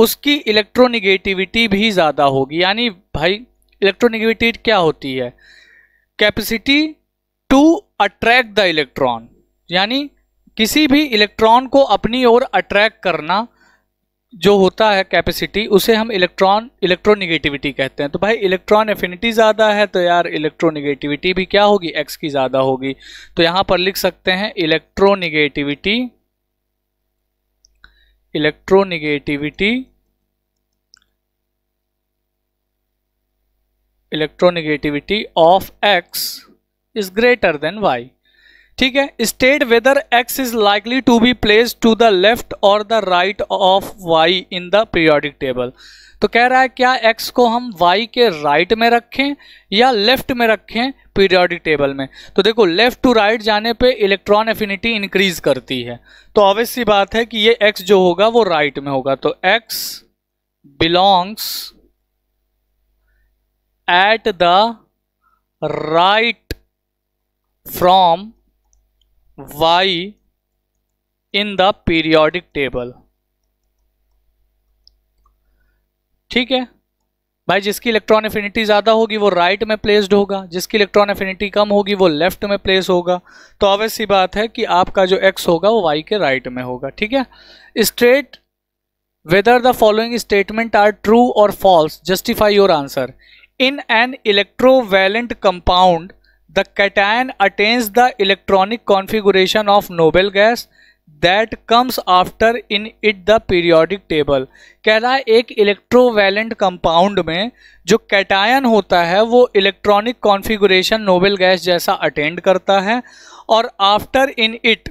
उसकी इलेक्ट्रोनिगेटिविटी भी ज़्यादा होगी यानी भाई इलेक्ट्रोनिगेटिविटी क्या होती है capacity to attract the electron यानी किसी भी इलेक्ट्रॉन को अपनी ओर अट्रैक्ट करना जो होता है कैपेसिटी उसे हम इलेक्ट्रॉन इलेक्ट्रोनिगेटिविटी कहते हैं तो भाई इलेक्ट्रॉन एफिनिटी ज़्यादा है तो यार इलेक्ट्रोनिगेटिविटी भी क्या होगी एक्स की ज़्यादा होगी तो यहाँ पर लिख सकते हैं electronegativity electronegativity electronegativity of X is greater than Y ठीक है state whether X is likely to be place to the left or the right of Y in the periodic table तो कह रहा है क्या एक्स को हम वाई के राइट में रखें या लेफ्ट में रखें पीरियोडिक टेबल में तो देखो लेफ्ट टू राइट जाने पे इलेक्ट्रॉन एफिनिटी इंक्रीज करती है तो ऑब्वियस सी बात है कि ये एक्स जो होगा वो राइट में होगा तो X belongs at the right from y in the periodic table ठीक है भाई जिसकी इलेक्ट्रॉन एफिनिटी ज़्यादा होगी वो राइट right में प्लेस्ड होगा जिसकी इलेक्ट्रॉन एफिनिटी कम होगी वो लेफ्ट में प्लेस होगा तो ऑब्वियस सी बात है कि आपका जो एक्स होगा वो वाई के राइट right में होगा ठीक है state whether the following statement are true or false justify your answer in an electrovalent compound the cation attains the electronic configuration of noble gas that comes after in it the periodic table कह रहा है एक electrovalent compound में जो cation होता है वो electronic configuration noble gas जैसा अटेंड करता है और after in it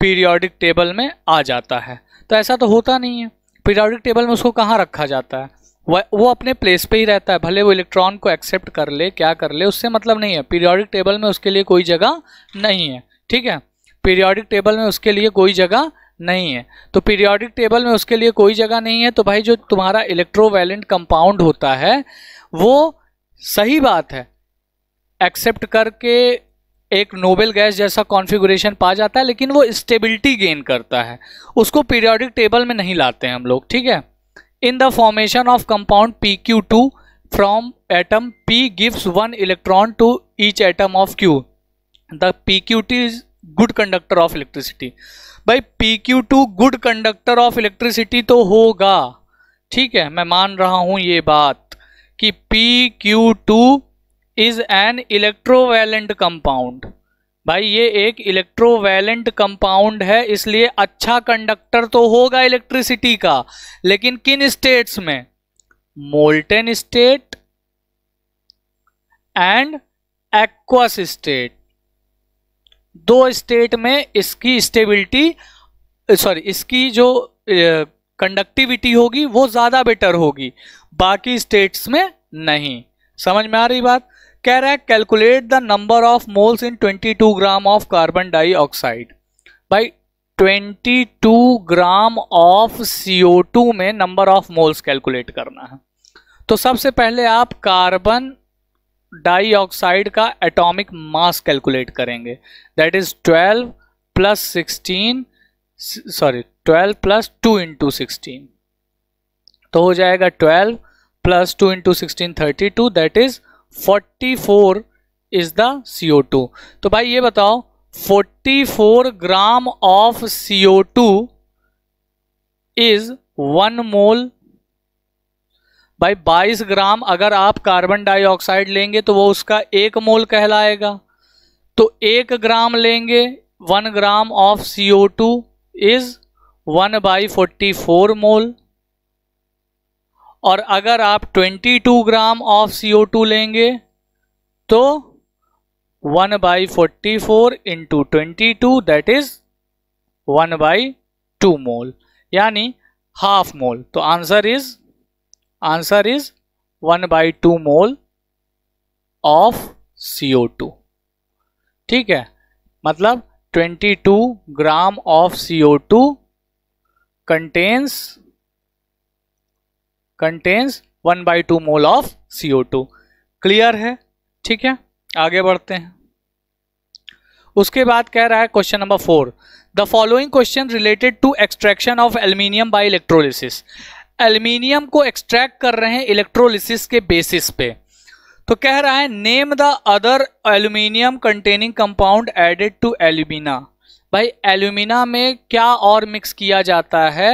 periodic table में आ जाता है तो ऐसा तो होता नहीं है पीरियोडिक टेबल में उसको कहाँ रखा जाता है वो अपने प्लेस पे ही रहता है भले वो इलेक्ट्रॉन को एक्सेप्ट कर ले क्या कर ले उससे मतलब नहीं है पीरियोडिक टेबल में उसके लिए कोई जगह नहीं है ठीक है पीरियोडिक टेबल में उसके लिए कोई जगह नहीं है तो पीरियोडिक टेबल में उसके लिए कोई जगह नहीं है तो भाई जो तुम्हारा इलेक्ट्रोवैलेंट कंपाउंड होता है वो सही बात है एक्सेप्ट करके एक नोबेल गैस जैसा कॉन्फ़िगरेशन पा जाता है लेकिन वो स्टेबिलिटी गेन करता है उसको पीरियोडिक टेबल में नहीं लाते हैं हम लोग ठीक है in the formation of compound P Q two from atom P gives one electron to each atom of Q the P Q two is good conductor of electricity भाई P Q two good conductor of electricity तो होगा ठीक है मैं मान रहा हूँ ये बात कि P Q two is an electrovalent compound भाई ये एक इलेक्ट्रोवैलेंट कंपाउंड है इसलिए अच्छा कंडक्टर तो होगा इलेक्ट्रिसिटी का लेकिन किन स्टेट्स में molten state and aqueous state दो स्टेट में इसकी स्टेबिलिटी सॉरी इसकी जो कंडक्टिविटी होगी वो ज़्यादा बेटर होगी बाकी स्टेट्स में नहीं समझ में आ रही बात कह रहा है calculate the number of moles in 22 gram of carbon dioxide भाई 22 ग्राम ऑफ CO2 में नंबर ऑफ मोल्स कैलकुलेट करना है तो सबसे पहले आप कार्बन डाइऑक्साइड का एटॉमिक मास कैलकुलेट करेंगे that is 12 plus sixteen sorry 12 plus two into sixteen तो हो जाएगा 12 plus two into sixteen thirty two that is 44 is the CO2 तो भाई ये बताओ 44 gram of CO2 is one mole भाई 22 ग्राम अगर आप कार्बन डाइऑक्साइड लेंगे तो वो उसका एक मोल कहलाएगा तो एक ग्राम लेंगे one gram of CO2 is one by forty four mole और अगर आप 22 ग्राम ऑफ CO2 लेंगे तो 1 by forty four into twenty two that is 1 by two mole यानी हाफ मोल तो answer is answer is 1 by two mole of CO2 ठीक है मतलब 22 gram of CO2 contains contains one by two mole of C O two clear है ठीक है आगे बढ़ते हैं उसके बाद कह रहा है question number four the following question related to extraction of aluminium by electrolysis aluminium को एक्सट्रैक्ट कर रहे हैं इलेक्ट्रोलिसिस के बेसिस पे तो कह रहा है name the other aluminium containing compound added to alumina भाई एल्यूमिना में क्या और मिक्स किया जाता है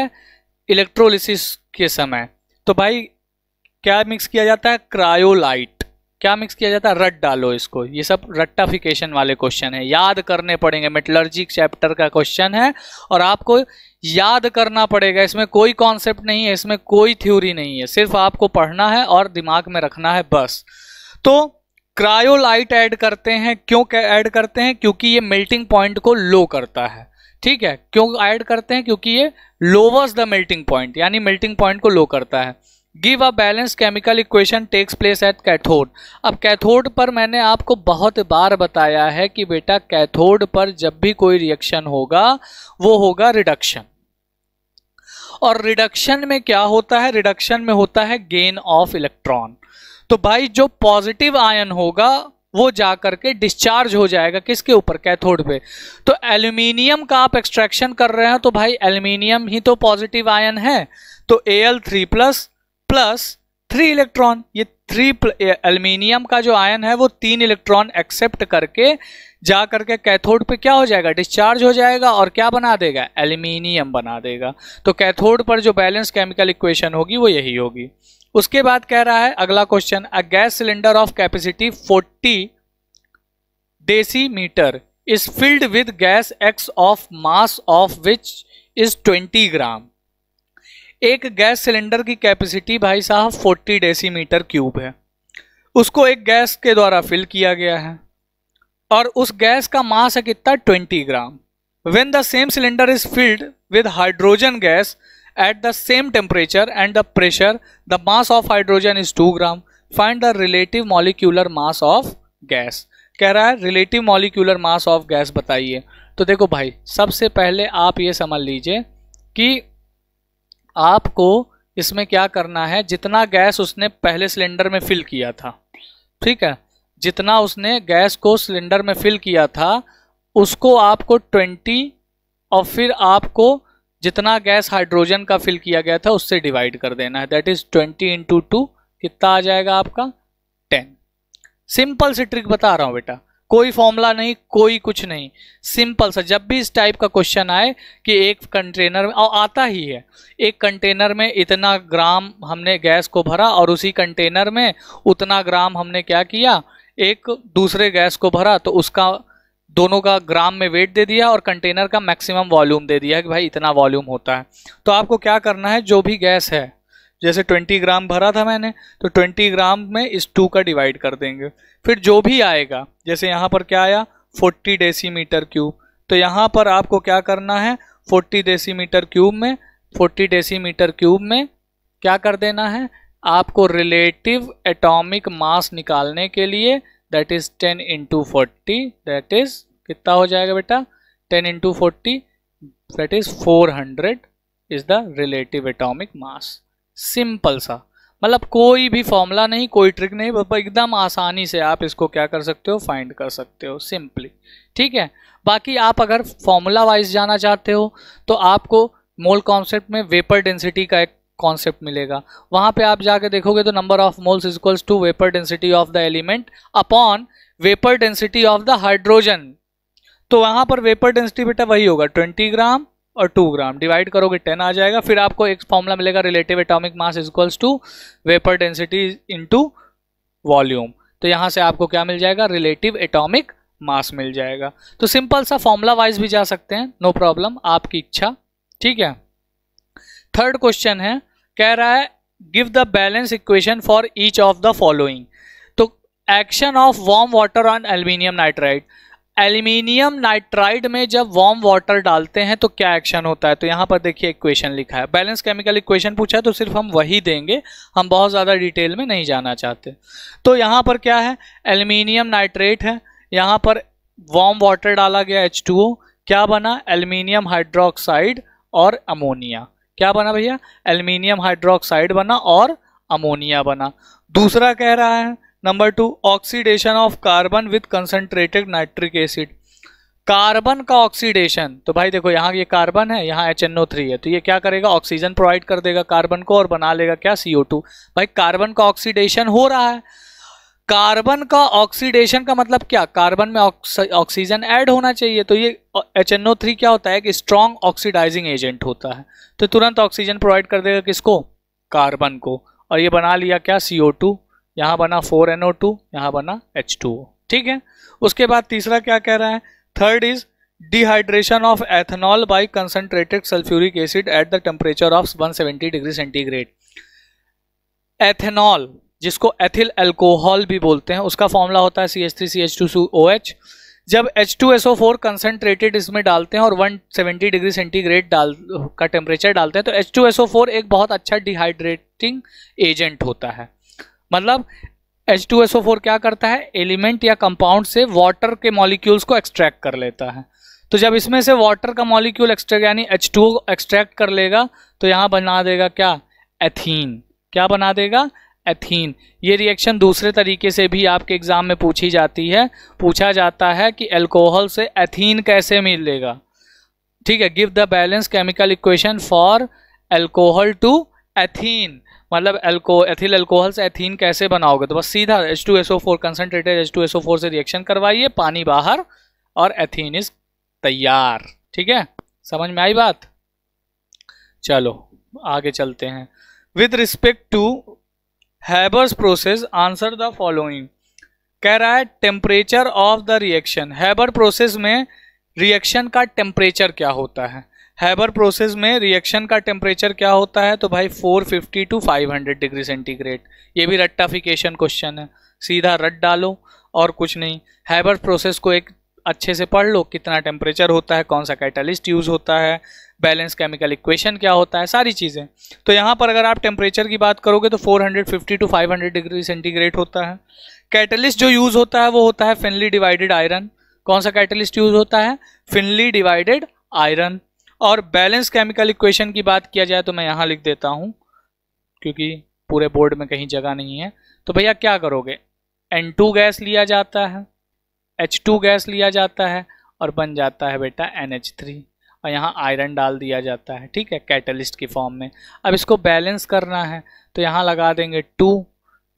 इलेक्ट्रोलिसिस के समय तो भाई क्या मिक्स किया जाता है क्रायोलाइट क्या मिक्स किया जाता है रट डालो इसको ये सब रट्टाफिकेशन वाले क्वेश्चन है याद करने पड़ेंगे मेटलर्जी चैप्टर का क्वेश्चन है और आपको याद करना पड़ेगा इसमें कोई कॉन्सेप्ट नहीं है इसमें कोई थ्योरी नहीं है सिर्फ आपको पढ़ना है और दिमाग में रखना है बस तो क्रायोलाइट ऐड करते हैं क्यों ऐड करते हैं क्योंकि ये मेल्टिंग पॉइंट को लो करता है ठीक है क्यों ऐड करते हैं क्योंकि ये लोवर्स द मेल्टिंग पॉइंट यानी मेल्टिंग पॉइंट को लो करता है give a balance chemical equation takes place at cathode अब कैथोड पर मैंने आपको बहुत बार बताया है कि बेटा कैथोड पर जब भी कोई रिएक्शन होगा वो होगा रिडक्शन और रिडक्शन में क्या होता है रिडक्शन में होता है गेन ऑफ इलेक्ट्रॉन तो भाई जो पॉजिटिव आयन होगा वो जा करके डिस्चार्ज हो जाएगा किसके ऊपर कैथोड पे तो एल्यूमिनियम का आप एक्सट्रैक्शन कर रहे हो तो भाई एल्यूमिनियम ही तो पॉजिटिव आयन है तो A L three plus plus three electron ये थ्री एल्यूमिनियम का जो आयन है वो तीन इलेक्ट्रॉन एक्सेप्ट करके जा करके कैथोड पे क्या हो जाएगा डिस्चार्ज हो जाएगा और क्या बना देगा एल्यूमिनियम बना देगा तो कैथोड पर जो बैलेंस केमिकल इक्वेशन होगी वो यही होगी उसके बाद कह रहा है अगला question a gas cylinder of capacity 40 decimetre is filled with gas X of mass of which is 20 gram एक गैस सिलेंडर की कैपेसिटी भाई साहब 40 मीटर क्यूब है उसको एक गैस के द्वारा फिल किया गया है और उस गैस का मास है कितना 20 gram when the same cylinder is filled with hydrogen gas at the same temperature and the pressure the mass of hydrogen is two gram find the relative molecular mass of gas कह रहा है relative molecular mass of gas बताइए तो देखो भाई सबसे पहले आप ये समझ लीजिए कि आपको इसमें क्या करना है जितना गैस उसने पहले सिलेंडर में फिल किया था ठीक है जितना उसने गैस को सिलेंडर में फिल किया था उसको आपको 20 और फिर आपको जितना गैस हाइड्रोजन का फिल किया गया था उससे डिवाइड कर देना है that is twenty into two कितना आ जाएगा आपका टेन सिंपल सी ट्रिक बता रहा हूं बेटा कोई फॉर्मूला नहीं कोई कुछ नहीं सिंपल सा जब भी इस टाइप का क्वेश्चन आए कि एक कंटेनर में और आता ही है एक कंटेनर में इतना ग्राम हमने गैस को भरा और उसी कंटेनर में उतना ग्राम हमने क्या किया एक दूसरे गैस को भरा तो उसका दोनों का ग्राम में वेट दे दिया और कंटेनर का मैक्सिमम वॉल्यूम दे दिया कि भाई इतना वॉल्यूम होता है तो आपको क्या करना है जो भी गैस है जैसे 20 ग्राम भरा था मैंने तो 20 ग्राम में इस टू का डिवाइड कर देंगे फिर जो भी आएगा जैसे यहाँ पर क्या आया 40 डेसीमीटर क्यूब तो यहाँ पर आपको क्या करना है 40 डेसीमीटर क्यूब में 40 डेसीमीटर क्यूब में क्या कर देना है आपको रिलेटिव एटॉमिक मास निकालने के लिए that is ten into forty that is कितना हो जाएगा बेटा ten into forty that is four hundred is the relative atomic mass simple सा मतलब कोई भी फॉर्मूला नहीं कोई ट्रिक नहीं एकदम आसानी से आप इसको क्या कर सकते हो फाइंड कर सकते हो सिंपली ठीक है बाकी आप अगर फॉर्मूला वाइज जाना चाहते हो तो आपको मोल कॉन्सेप्ट में वेपर डेंसिटी का एक कॉन्सेप्ट मिलेगा वहां पे आप जाके देखोगे तो number of moles equals to vapour density of the element upon vapour density of the hydrogen तो वहां पर वेपर डेंसिटी बेटा वही होगा ट्वेंटी ग्राम और टू ग्राम डिवाइड करोगे टेन आ जाएगा फिर आपको एक फॉर्मूला मिलेगा relative atomic mass equals to vapour density two volume तो यहां से आपको क्या मिल जाएगा रिलेटिव एटॉमिक मास मिल जाएगा तो सिंपल सा फॉर्मूला वाइज भी जा सकते हैं नो प्रॉब्लम आपकी इच्छा ठीक है थर्ड क्वेश्चन है कह रहा है give the balance equation for each of the following तो action of warm water on aluminium nitride aluminium nitride में जब वार्म वाटर डालते हैं तो क्या एक्शन होता है तो यहाँ पर देखिए इक्वेशन लिखा है बैलेंस केमिकल इक्वेशन पूछा है तो सिर्फ हम वही देंगे हम बहुत ज़्यादा डिटेल में नहीं जाना चाहते तो यहाँ पर क्या है एल्यूमिनियम नाइट्रेट है यहाँ पर वार्म वाटर डाला गया एच क्या बना एल्यूमिनियम हाइड्रोक्साइड और अमोनिया क्या बना भैया एल्यूमिनियम हाइड्रोक्साइड बना और अमोनिया बना दूसरा कह रहा है number two oxidation of carbon with concentrated nitric acid carbon का ऑक्सीडेशन तो भाई देखो यहाँ ये कार्बन है यहाँ एच एन ओ थ्री है तो ये क्या करेगा ऑक्सीजन प्रोवाइड कर देगा कार्बन को और बना लेगा क्या सी ओ टू भाई कार्बन का ऑक्सीडेशन हो रहा है कार्बन का ऑक्सीडेशन का मतलब क्या कार्बन में ऑक्सीजन ऐड होना चाहिए तो ये एच क्या होता है कि स्ट्रॉन्ग ऑक्सीडाइजिंग एजेंट होता है तो तुरंत ऑक्सीजन प्रोवाइड कर देगा किसको कार्बन को और ये बना लिया क्या सी ओ टू यहाँ बना फोर एन ओ टू यहाँ बना एच टू ठीक है उसके बाद तीसरा क्या कह रहा है third is dehydration of ethanol by concentrated sulphuric acid at the temperature of seventy degree centigrade ethanol जिसको एथिल एल्कोहल भी बोलते हैं उसका फॉर्मूला होता है C H three C H two सू ओ एच जब H two S O four concentrated इसमें डालते हैं और वन सेवेंटी डिग्री सेंटीग्रेड डाल का टेम्परेचर डालते हैं तो H two S O four एक बहुत अच्छा डिहाइड्रेटिंग एजेंट होता है मतलब H two S O four क्या करता है एलिमेंट या कंपाउंड से वाटर के मॉलिक्यूल्स को एक्सट्रैक्ट कर लेता है तो जब इसमें से वाटर का मॉलिक्यूल एक्सट्रैक्ट यानी एच टू एक्सट्रैक्ट कर लेगा तो यहाँ बना देगा क्या एथीन क्या बना देगा एथीन ये रिएक्शन दूसरे तरीके से भी आपके एग्ज़ाम में पूछी जाती है पूछा जाता है कि एल्कोहल से एथीन कैसे मिलेगा ठीक है give the balance chemical equation for alcohol to ethene मतलब एल्को एथिल एल्कोहल से एथीन कैसे बनाओगे तो बस सीधा H two S O four concentrated H two S O four से रिएक्शन करवाइए पानी बाहर और एथीन इज तैयार ठीक है समझ में आई बात चलो आगे चलते हैं with respect to Haber's process answer the following कह रहा है temperature of the reaction Haber process में रिएक्शन का टेम्परेचर क्या होता है हैबर प्रोसेस में रिएक्शन का टेम्परेचर क्या होता है तो भाई 450 टू 500 डिग्री सेंटीग्रेड ये भी रट्टाफिकेशन क्वेश्चन है सीधा रट डालो और कुछ नहीं हैबर प्रोसेस को एक अच्छे से पढ़ लो कितना टेम्परेचर होता है कौन सा कैटलिस्ट यूज़ होता है बैलेंस केमिकल इक्वेशन क्या होता है सारी चीज़ें तो यहाँ पर अगर आप टेम्परेचर की बात करोगे तो 450 टू 500 डिग्री सेंटीग्रेड होता है कैटलिस्ट जो यूज़ होता है वो होता है फिनली डिवाइडेड आयरन कौन सा कैटलिस्ट यूज़ होता है फिनली डिवाइडेड आयरन और बैलेंस केमिकल इक्वेशन की बात किया जाए तो मैं यहाँ लिख देता हूँ क्योंकि पूरे बोर्ड में कहीं जगह नहीं है तो भैया क्या करोगे एन गैस लिया जाता है H2 गैस लिया जाता है और बन जाता है बेटा NH3 और यहाँ आयरन डाल दिया जाता है ठीक है कैटलिस्ट की फॉर्म में अब इसको बैलेंस करना है तो यहाँ लगा देंगे टू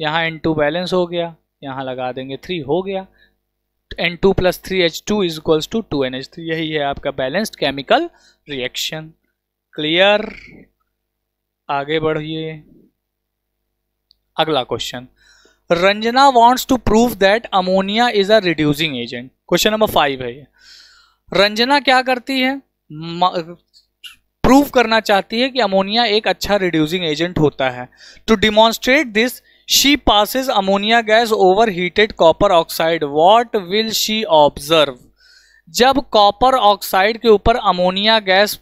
यहाँ एन टू बैलेंस हो गया यहाँ लगा देंगे थ्री हो गया N two plus three H two is equals to two N H three यही है आपका बैलेंस्ड केमिकल रिएक्शन क्लियर आगे बढ़िए अगला question Ranjana wants to prove that ammonia is a reducing agent question number five है ये रंजना क्या करती है प्रूव करना चाहती है कि अमोनिया एक अच्छा रिड्यूसिंग एजेंट होता है to demonstrate this she passes ammonia gas over heated copper oxide what will she observe जब कॉपर ऑक्साइड के ऊपर अमोनिया गैस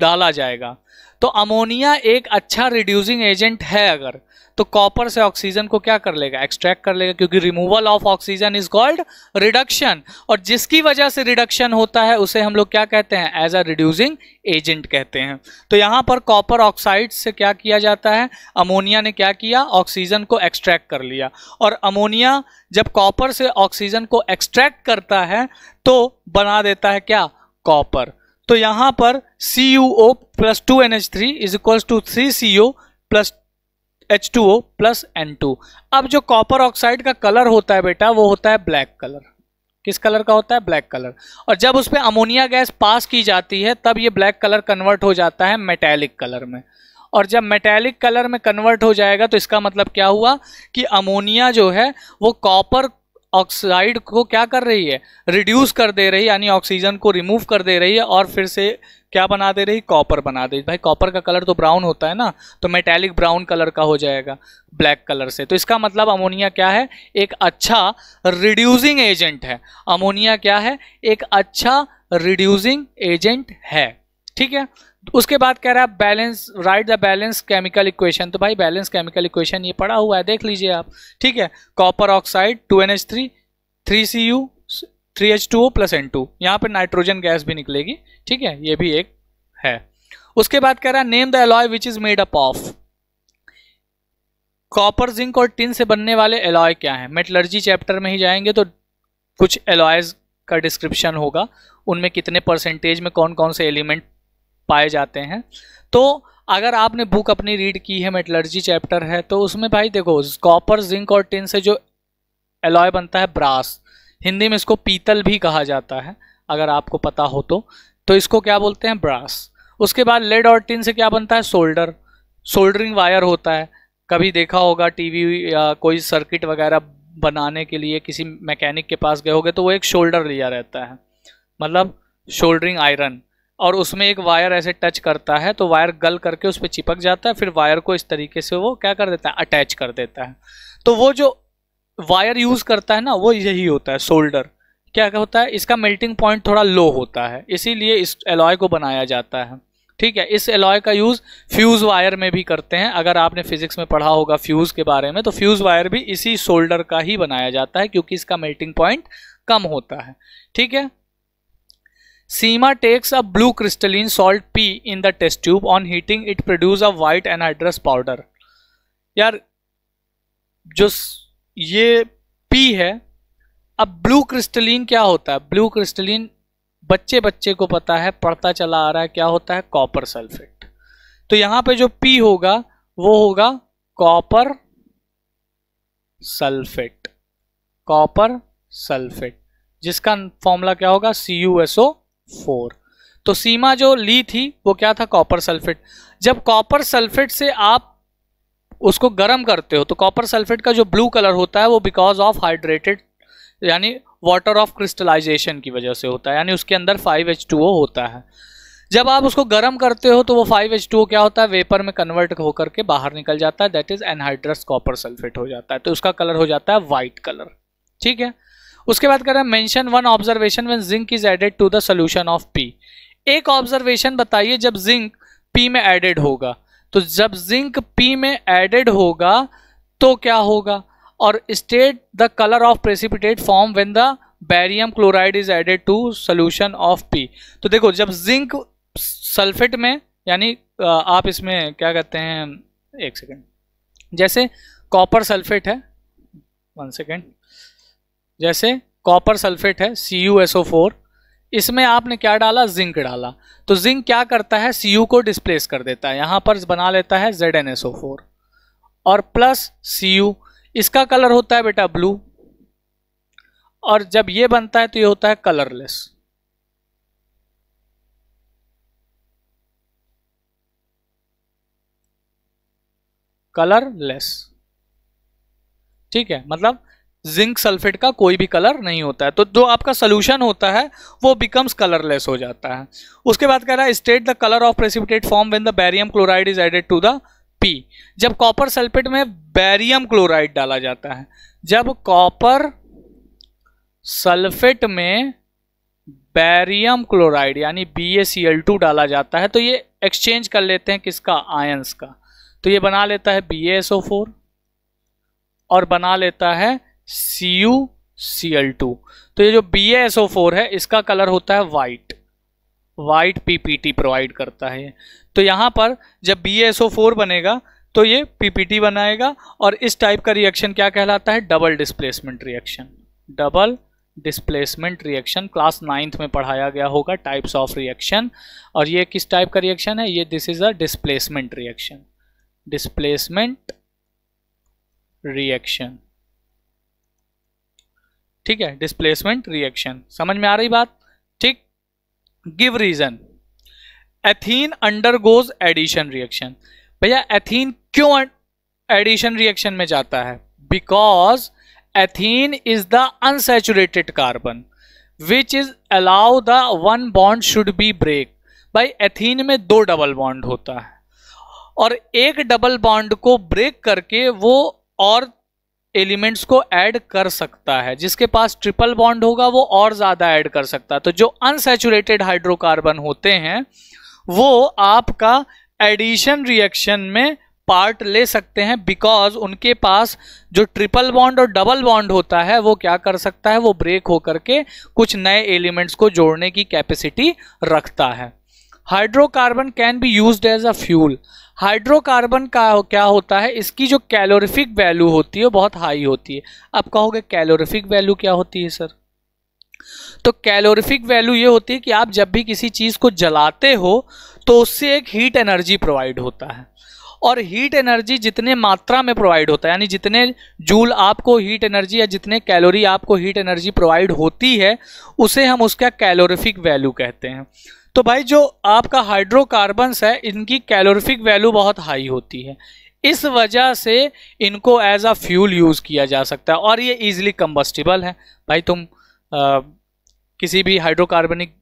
डाला जाएगा तो अमोनिया एक अच्छा रिड्यूसिंग एजेंट है अगर तो कॉपर से ऑक्सीजन को क्या कर लेगा एक्सट्रैक्ट कर लेगा क्योंकि removal of oxygen is called reduction और जिसकी वजह से रिडक्शन होता है उसे हम लोग क्या कहते हैं एज अ रिड्यूसिंग एजेंट कहते हैं तो यहां पर कॉपर ऑक्साइड से क्या किया जाता है अमोनिया ने क्या किया ऑक्सीजन को एक्सट्रैक्ट कर लिया और अमोनिया जब कॉपर से ऑक्सीजन को एक्सट्रैक्ट करता है तो बना देता है क्या कॉपर तो यहां पर C U O plus two N H three is equals to three C O plus H two O plus N two अब जो कॉपर ऑक्साइड का कलर होता है बेटा वो होता है ब्लैक कलर किस कलर का होता है ब्लैक कलर और जब उस पर अमोनिया गैस पास की जाती है तब ये ब्लैक कलर कन्वर्ट हो जाता है मेटेलिक कलर में और जब मेटेलिक कलर में कन्वर्ट हो जाएगा तो इसका मतलब क्या हुआ कि अमोनिया जो है वो कॉपर ऑक्साइड को क्या कर रही है रिड्यूस कर दे रही है यानी ऑक्सीजन को रिमूव कर दे रही है और फिर से क्या बना दे रही कॉपर बना दे रही भाई कॉपर का कलर तो ब्राउन होता है ना तो मेटेलिक ब्राउन कलर का हो जाएगा ब्लैक कलर से तो इसका मतलब अमोनिया क्या है एक अच्छा रिड्यूसिंग एजेंट है अमोनिया क्या है एक अच्छा रिड्यूसिंग एजेंट है ठीक है उसके बाद कह रहा है balance write the balance chemical equation तो भाई बैलेंस केमिकल इक्वेशन ये पड़ा हुआ है देख लीजिए आप ठीक है copper oxide two N H three three C U three H two O plus N two यहाँ पर नाइट्रोजन गैस भी निकलेगी ठीक है ये भी एक है उसके बाद कह रहा है name the alloy which is made up of copper zinc और टिन से बनने वाले एलॉय क्या है मेटलर्जी चैप्टर में ही जाएंगे तो कुछ एलॉयज का डिस्क्रिप्शन होगा उनमें कितने परसेंटेज में कौन कौन से एलिमेंट पाए जाते हैं तो अगर आपने बुक अपनी रीड की है मेटलर्जी चैप्टर है तो उसमें भाई देखो कॉपर जिंक और टिन से जो एलॉय बनता है ब्रास हिंदी में इसको पीतल भी कहा जाता है अगर आपको पता हो तो तो इसको क्या बोलते हैं ब्रास उसके बाद लेड और टिन से क्या बनता है सोल्डर सोल्डरिंग वायर होता है कभी देखा होगा टीवी या कोई सर्किट वगैरह बनाने के लिए किसी मैकेनिक के पास गए होगे तो वो एक शोल्डर लिया रहता है मतलब शोल्डरिंग आयरन और उसमें एक वायर ऐसे टच करता है तो वायर गल करके उस पर चिपक जाता है फिर वायर को इस तरीके से वो क्या कर देता है अटैच कर देता है तो वो जो वायर यूज करता है ना वो यही होता है सोल्डर क्या होता है इसका मेल्टिंग पॉइंट थोड़ा लो होता है इसीलिए इस एलॉय को बनाया जाता है ठीक है इस एलॉय का यूज़ फ्यूज़ वायर में भी करते हैं अगर आपने फिजिक्स में पढ़ा होगा फ्यूज़ के बारे में तो फ्यूज़ वायर भी इसी सोल्डर का ही बनाया जाता है क्योंकि इसका मेल्टिंग पॉइंट कम होता है ठीक है Seema takes a blue crystalline salt P in the test tube on heating it produce a white anhydrous powder यार जो ये पी है अब ब्लू क्रिस्टलीन क्या होता है ब्लू क्रिस्टलीन बच्चे बच्चे को पता है पढ़ता चला आ रहा है क्या होता है कॉपर सल्फेट तो यहां पे जो पी होगा वो होगा कॉपर सल्फेट कॉपर सल्फेट जिसका फॉर्मूला क्या होगा C U S O four तो सीमा जो ली थी वो क्या था कॉपर सल्फेट जब कॉपर सल्फेट से आप उसको गर्म करते हो तो कॉपर सल्फेट का जो ब्लू कलर होता है वो बिकॉज ऑफ हाइड्रेटेड यानी वाटर ऑफ क्रिस्टलाइजेशन की वजह से होता है यानी उसके अंदर 5H2O होता है जब आप उसको गर्म करते हो तो वो 5H2O क्या होता है वेपर में कन्वर्ट होकर के बाहर निकल जाता है that is anhydrous copper sulphate हो जाता है तो उसका कलर हो जाता है वाइट कलर ठीक है उसके बाद कर रहे हैं mention one observation when zinc is added to the solution of P एक ऑब्जर्वेशन बताइए जब जिंक पी में एडेड होगा तो जब जिंक पी में एडेड होगा तो क्या होगा और state the colour of precipitate form when the barium chloride is added to solution of P तो देखो जब जिंक सल्फेट में यानी आप इसमें क्या कहते हैं एक सेकेंड जैसे कॉपर सल्फेट है वन सेकेंड जैसे कॉपर सल्फेट है C U S O four इसमें आपने क्या डाला जिंक डाला तो जिंक क्या करता है सी को डिस्प्लेस कर देता है यहाँ पर बना लेता है जेड एन और प्लस सी इसका कलर होता है बेटा ब्लू और जब ये बनता है तो ये होता है कलरलेस कलरलेस ठीक है मतलब जिंक सल्फेट का कोई भी कलर नहीं होता है तो जो आपका सोल्यूशन होता है वो बिकम्स कलरलेस हो जाता है उसके बाद कह रहा है state the colour of precipitate form when the barium chloride is added to the P जब कॉपर सल्फेट में बैरियम क्लोराइड डाला जाता है जब कॉपर सल्फेट में बैरियम क्लोराइड यानी टू डाला जाता है तो ये एक्सचेंज कर लेते हैं किसका आयंस का तो ये बना लेता है फोर और बना लेता है C U C L two तो ये जो बी एस ओ फोर है इसका कलर होता है वाइट वाइट पीपीटी प्रोवाइड करता है तो यहाँ पर जब बी एस ओ फोर बनेगा तो ये पीपीटी बनाएगा और इस टाइप का रिएक्शन क्या कहलाता है double displacement reaction double displacement reaction class ninth में पढ़ाया गया होगा टाइप्स ऑफ रिएक्शन और ये किस टाइप का रिएक्शन है ये this is a displacement reaction displacement reaction ठीक है डिस्प्लेसमेंट रिएक्शन समझ में आ रही बात ठीक give reason ethene undergoes addition reaction भैया एथीन क्यों एडिशन रिएक्शन में जाता है because ethene is the unsaturated carbon which is allow the one bond should be break भाई एथीन में दो डबल बॉन्ड होता है और एक डबल बॉन्ड को ब्रेक करके वो और एलिमेंट्स को ऐड कर सकता है जिसके पास ट्रिपल बॉन्ड होगा वो और ज़्यादा ऐड कर सकता है तो जो अनसेचुरेटेड हाइड्रोकार्बन होते हैं वो आपका एडिशन रिएक्शन में पार्ट ले सकते हैं बिकॉज उनके पास जो ट्रिपल बॉन्ड और डबल बॉन्ड होता है वो क्या कर सकता है वो ब्रेक होकर के कुछ नए एलिमेंट्स को जोड़ने की कैपेसिटी रखता है hydrocarbon can be use as a fuel hydrocarbon का क्या होता है इसकी जो कैलोरिफिक वैल्यू होती है वो बहुत हाई होती है अब कहोगे कैलोरिफिक वैल्यू क्या होती है सर तो कैलोरिफिक वैल्यू ये होती है कि आप जब भी किसी चीज़ को जलाते हो तो उससे एक हीट एनर्जी प्रोवाइड होता है और हीट एनर्जी जितने मात्रा में प्रोवाइड होता है यानी जितने जूल आपको हीट एनर्जी या जितने कैलोरी आपको हीट एनर्जी प्रोवाइड होती है उसे हम उसका कैलोरिफिक वैल्यू कहते हैं तो भाई जो आपका हाइड्रोकार्बन्स है इनकी कैलोरिफिक वैल्यू बहुत हाई होती है इस वजह से इनको एज अ फ्यूल यूज़ किया जा सकता है और ये इजीली कम्बस्टिबल है भाई तुम आ, किसी भी हाइड्रोकार्बनिक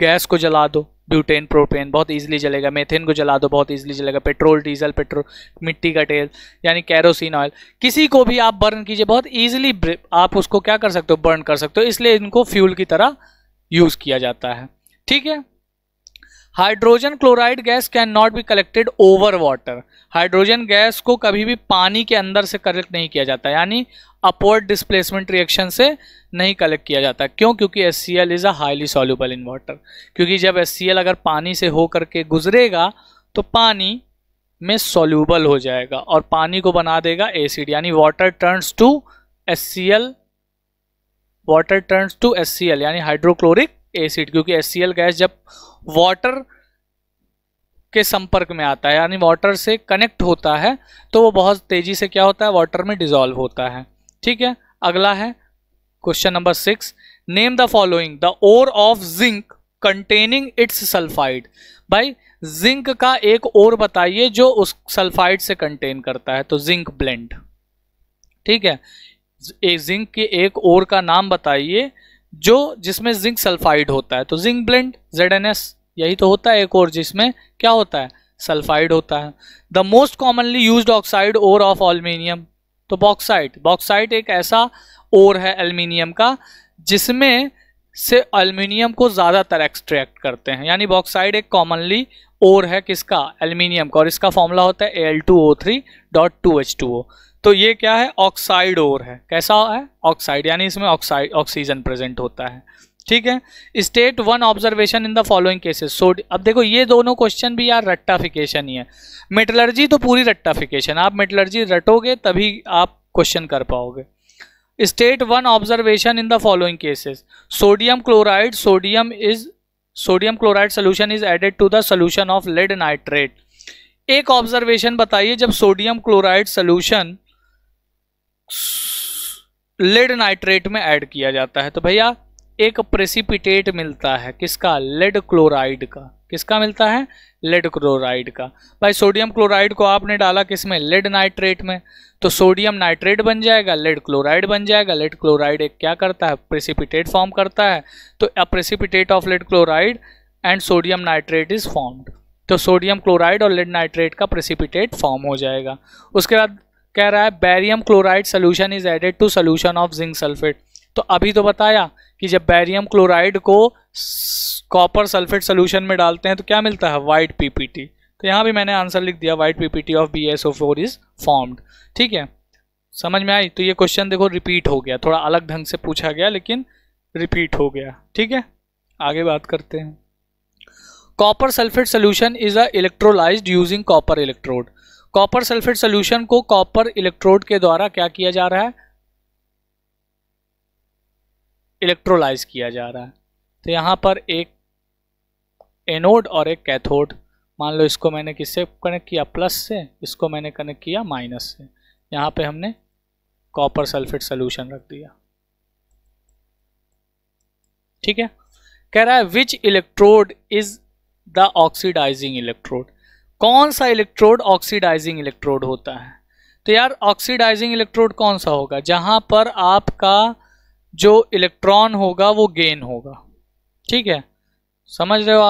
गैस को जला दो ब्यूटेन प्रोपेन बहुत इजीली जलेगा मेथेन को जला दो बहुत इजीली जलेगा पेट्रोल डीजल पेट्रोल मिट्टी का तेल यानी कैरोसिन ऑयल किसी को भी आप बर्न कीजिए बहुत इजीली आप उसको क्या कर सकते हो बर्न कर सकते हो इसलिए इनको फ्यूल की तरह यूज़ किया जाता है ठीक है hydrogen chloride gas can not be collected over water hydrogen gas को कभी भी पानी के अंदर से कलेक्ट नहीं किया जाता यानी अपवर्ड डिस्प्लेसमेंट रिएक्शन से नहीं कलेक्ट किया जाता क्यों क्योंकि S C L is a highly soluble in water क्योंकि जब एस सी एल अगर पानी से हो करके गुजरेगा तो पानी में सॉल्यूबल हो जाएगा और पानी को बना देगा एसिड यानी water turns to S C L water turns to S C L यानी हाइड्रोक्लोरिक एसिड क्योंकि एस सी एल गैस जब वाटर के संपर्क में आता है यानी वाटर से कनेक्ट होता है तो वो बहुत तेजी से क्या होता है वाटर में डिजॉल्व होता है ठीक है अगला है question number six name the following the ore of zinc containing its sulphide भाई जिंक का एक ओर बताइए जो उस सल्फाइड से कंटेन करता है तो जिंक ब्लेंड ठीक है जिंक के एक ओर का नाम बताइए जो जिसमें जिंक सल्फाइड होता है तो जिंक ब्लेंड जेड यही तो होता है एक और जिसमें क्या होता है सल्फाइड होता है the most commonly use oxide ore of aluminium तो बॉक्साइड बॉक्साइड एक ऐसा ओर है एल्यूमिनियम का जिसमें से एल्यूमिनियम को ज़्यादातर एक्सट्रैक्ट करते हैं यानी बॉक्साइड एक कॉमनली ओर है किसका एल्यूमिनियम का और इसका फॉर्मूला होता है L two O three dot two H two O तो ये क्या है ऑक्साइड ओर है कैसा है ऑक्साइड यानी इसमें ऑक्साइड ऑक्सीजन प्रेजेंट होता है ठीक है state one observation in the following cases sodium अब देखो ये दोनों क्वेश्चन भी यार रट्टाफिकेशन ही है मेटलर्जी तो पूरी रट्टाफिकेशन आप मेटलर्जी रटोगे तभी आप क्वेश्चन कर पाओगे state one observation in the following cases sodium chloride sodium is sodium chloride solution is added to the solution of lead nitrate एक ऑब्जर्वेशन बताइए जब sodium chloride solution lead nitrate में ऐड किया जाता है तो भैया एक प्रेसिपिटेट मिलता है किसका लेड क्लोराइड का किसका मिलता है लेड क्लोराइड का भाई सोडियम क्लोराइड को आपने डाला किसमें लेड नाइट्रेट में तो सोडियम नाइट्रेट बन जाएगा लेड क्लोराइड बन जाएगा लेड क्लोराइड एक क्या करता है प्रेसिपिटेट फॉर्म करता है तो a precipitate of lead chloride and sodium nitrate is formed तो सोडियम क्लोराइड और लेड नाइट्रेट का प्रेसिपिटेट फॉर्म हो जाएगा उसके बाद कह रहा है barium chloride solution is added to solution of zinc sulphate तो अभी तो बताया कि जब बैरियम क्लोराइड को कॉपर सल्फेट सोल्यूशन में डालते हैं तो क्या मिलता है वाइट पीपीटी तो यहाँ भी मैंने आंसर लिख दिया white PPT of B S O four is formed ठीक है समझ में आई तो ये क्वेश्चन देखो रिपीट हो गया थोड़ा अलग ढंग से पूछा गया लेकिन रिपीट हो गया ठीक है आगे बात करते हैं copper sulphate solution is a electrolysed using copper electrode copper sulphate solution को कॉपर इलेक्ट्रोड के द्वारा क्या किया जा रहा है इलेक्ट्रोलाइज किया जा रहा है तो यहाँ पर एक एनोड और एक कैथोड मान लो इसको मैंने किससे कनेक्ट किया प्लस से इसको मैंने कनेक्ट किया माइनस से यहाँ पे हमने कॉपर सल्फेट सोल्यूशन रख दिया ठीक है कह रहा है which electrode is the oxidising electrode कौन सा इलेक्ट्रोड ऑक्सीडाइजिंग इलेक्ट्रोड होता है तो यार ऑक्सीडाइजिंग इलेक्ट्रोड कौन सा होगा जहां पर आपका जो इलेक्ट्रॉन होगा वो गेन होगा ठीक है समझ रहे हो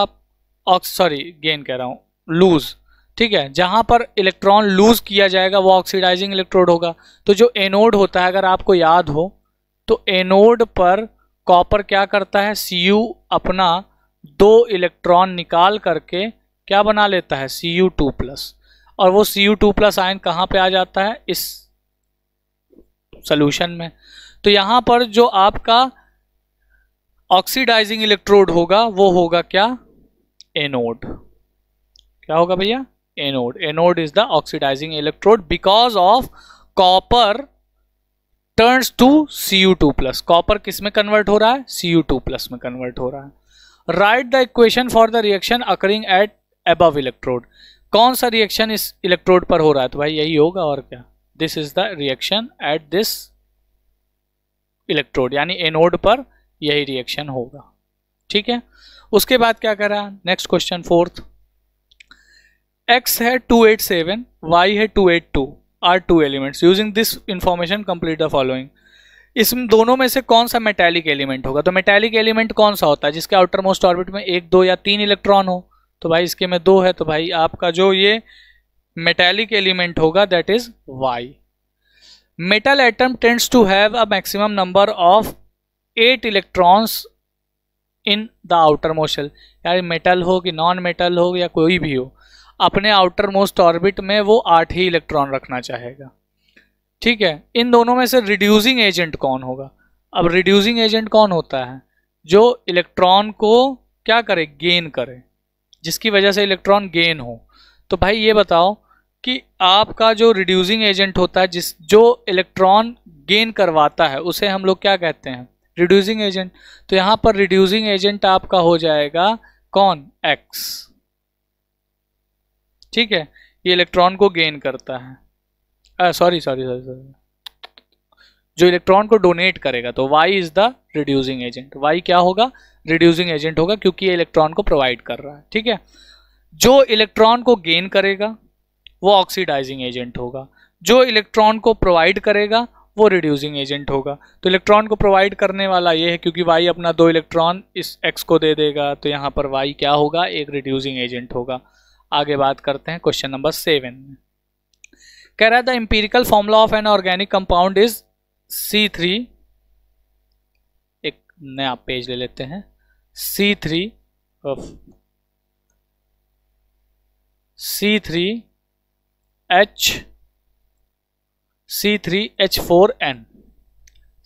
आप सॉरी गेन कह रहा हूँ लूज ठीक है जहां पर इलेक्ट्रॉन लूज किया जाएगा वो ऑक्सीडाइजिंग इलेक्ट्रोड होगा तो जो एनोड होता है अगर आपको याद हो तो एनोड पर कॉपर क्या करता है सी अपना दो इलेक्ट्रॉन निकाल करके क्या बना लेता है सी यू टू प्लस और वो C U two plus ion कहाँ पे आ जाता है इस सोल्यूशन में तो यहाँ पर जो आपका ऑक्सीडाइजिंग इलेक्ट्रोड होगा वो होगा क्या एनोड क्या होगा भैया anode anode is the oxidising electrode because of copper turns to C U two plus copper किस में कन्वर्ट हो रहा है सी यू टू प्लस में कन्वर्ट हो रहा है write the equation for the reaction occurring at above electrode कौन सा रिएक्शन इस इलेक्ट्रोड पर हो रहा है तो भाई यही होगा और क्या this is the reaction at this electrode यानी एनोड पर यही रिएक्शन होगा ठीक है उसके बाद क्या करा नेक्स्ट क्वेश्चन फोर्थ x है 287 y है 282 are two elements using this information complete the following इस दोनों में से कौन सा मेटेलिक एलिमेंट होगा तो मेटेलिक एलिमेंट कौन सा होता है जिसके आउटर मोस्ट ऑर्बिट में एक दो या तीन इलेक्ट्रॉन हो तो भाई इसके में दो है तो भाई आपका जो ये मेटेलिक एलिमेंट होगा that is Y metal atom tends to have a maximum number of eight electrons in the outer most shell यार मेटल हो कि नॉन मेटल हो या कोई भी हो अपने आउटर मोस्ट ऑर्बिट में वो आठ ही इलेक्ट्रॉन रखना चाहेगा ठीक है इन दोनों में से रिड्यूसिंग एजेंट कौन होगा अब रिड्यूसिंग एजेंट कौन होता है जो इलेक्ट्रॉन को क्या करे गेन करे जिसकी वजह से इलेक्ट्रॉन गेन हो तो भाई ये बताओ कि आपका जो रिड्यूसिंग एजेंट होता है जिस जो इलेक्ट्रॉन गेन करवाता है उसे हम लोग क्या कहते हैं रिड्यूसिंग एजेंट तो यहां पर रिड्यूसिंग एजेंट आपका हो जाएगा कौन एक्स ठीक है ये इलेक्ट्रॉन को गेन करता है सॉरी सॉरी सॉरी सॉरी जो इलेक्ट्रॉन को डोनेट करेगा तो Y is the reducing agent Y क्या होगा रिड्यूसिंग एजेंट होगा क्योंकि ये इलेक्ट्रॉन को प्रोवाइड कर रहा है ठीक है जो इलेक्ट्रॉन को गेन करेगा वो ऑक्सीडाइजिंग एजेंट होगा जो इलेक्ट्रॉन को प्रोवाइड करेगा वो रिड्यूसिंग एजेंट होगा तो इलेक्ट्रॉन को प्रोवाइड करने वाला ये है क्योंकि वाई अपना दो इलेक्ट्रॉन इस एक्स को दे देगा तो यहाँ पर वाई क्या होगा एक रिड्यूसिंग एजेंट होगा आगे बात करते हैं क्वेश्चन नंबर सेवन में कह रहा है the empirical formula of an organic compound is C three नया पेज ले लेते हैं C three C three H C three H four N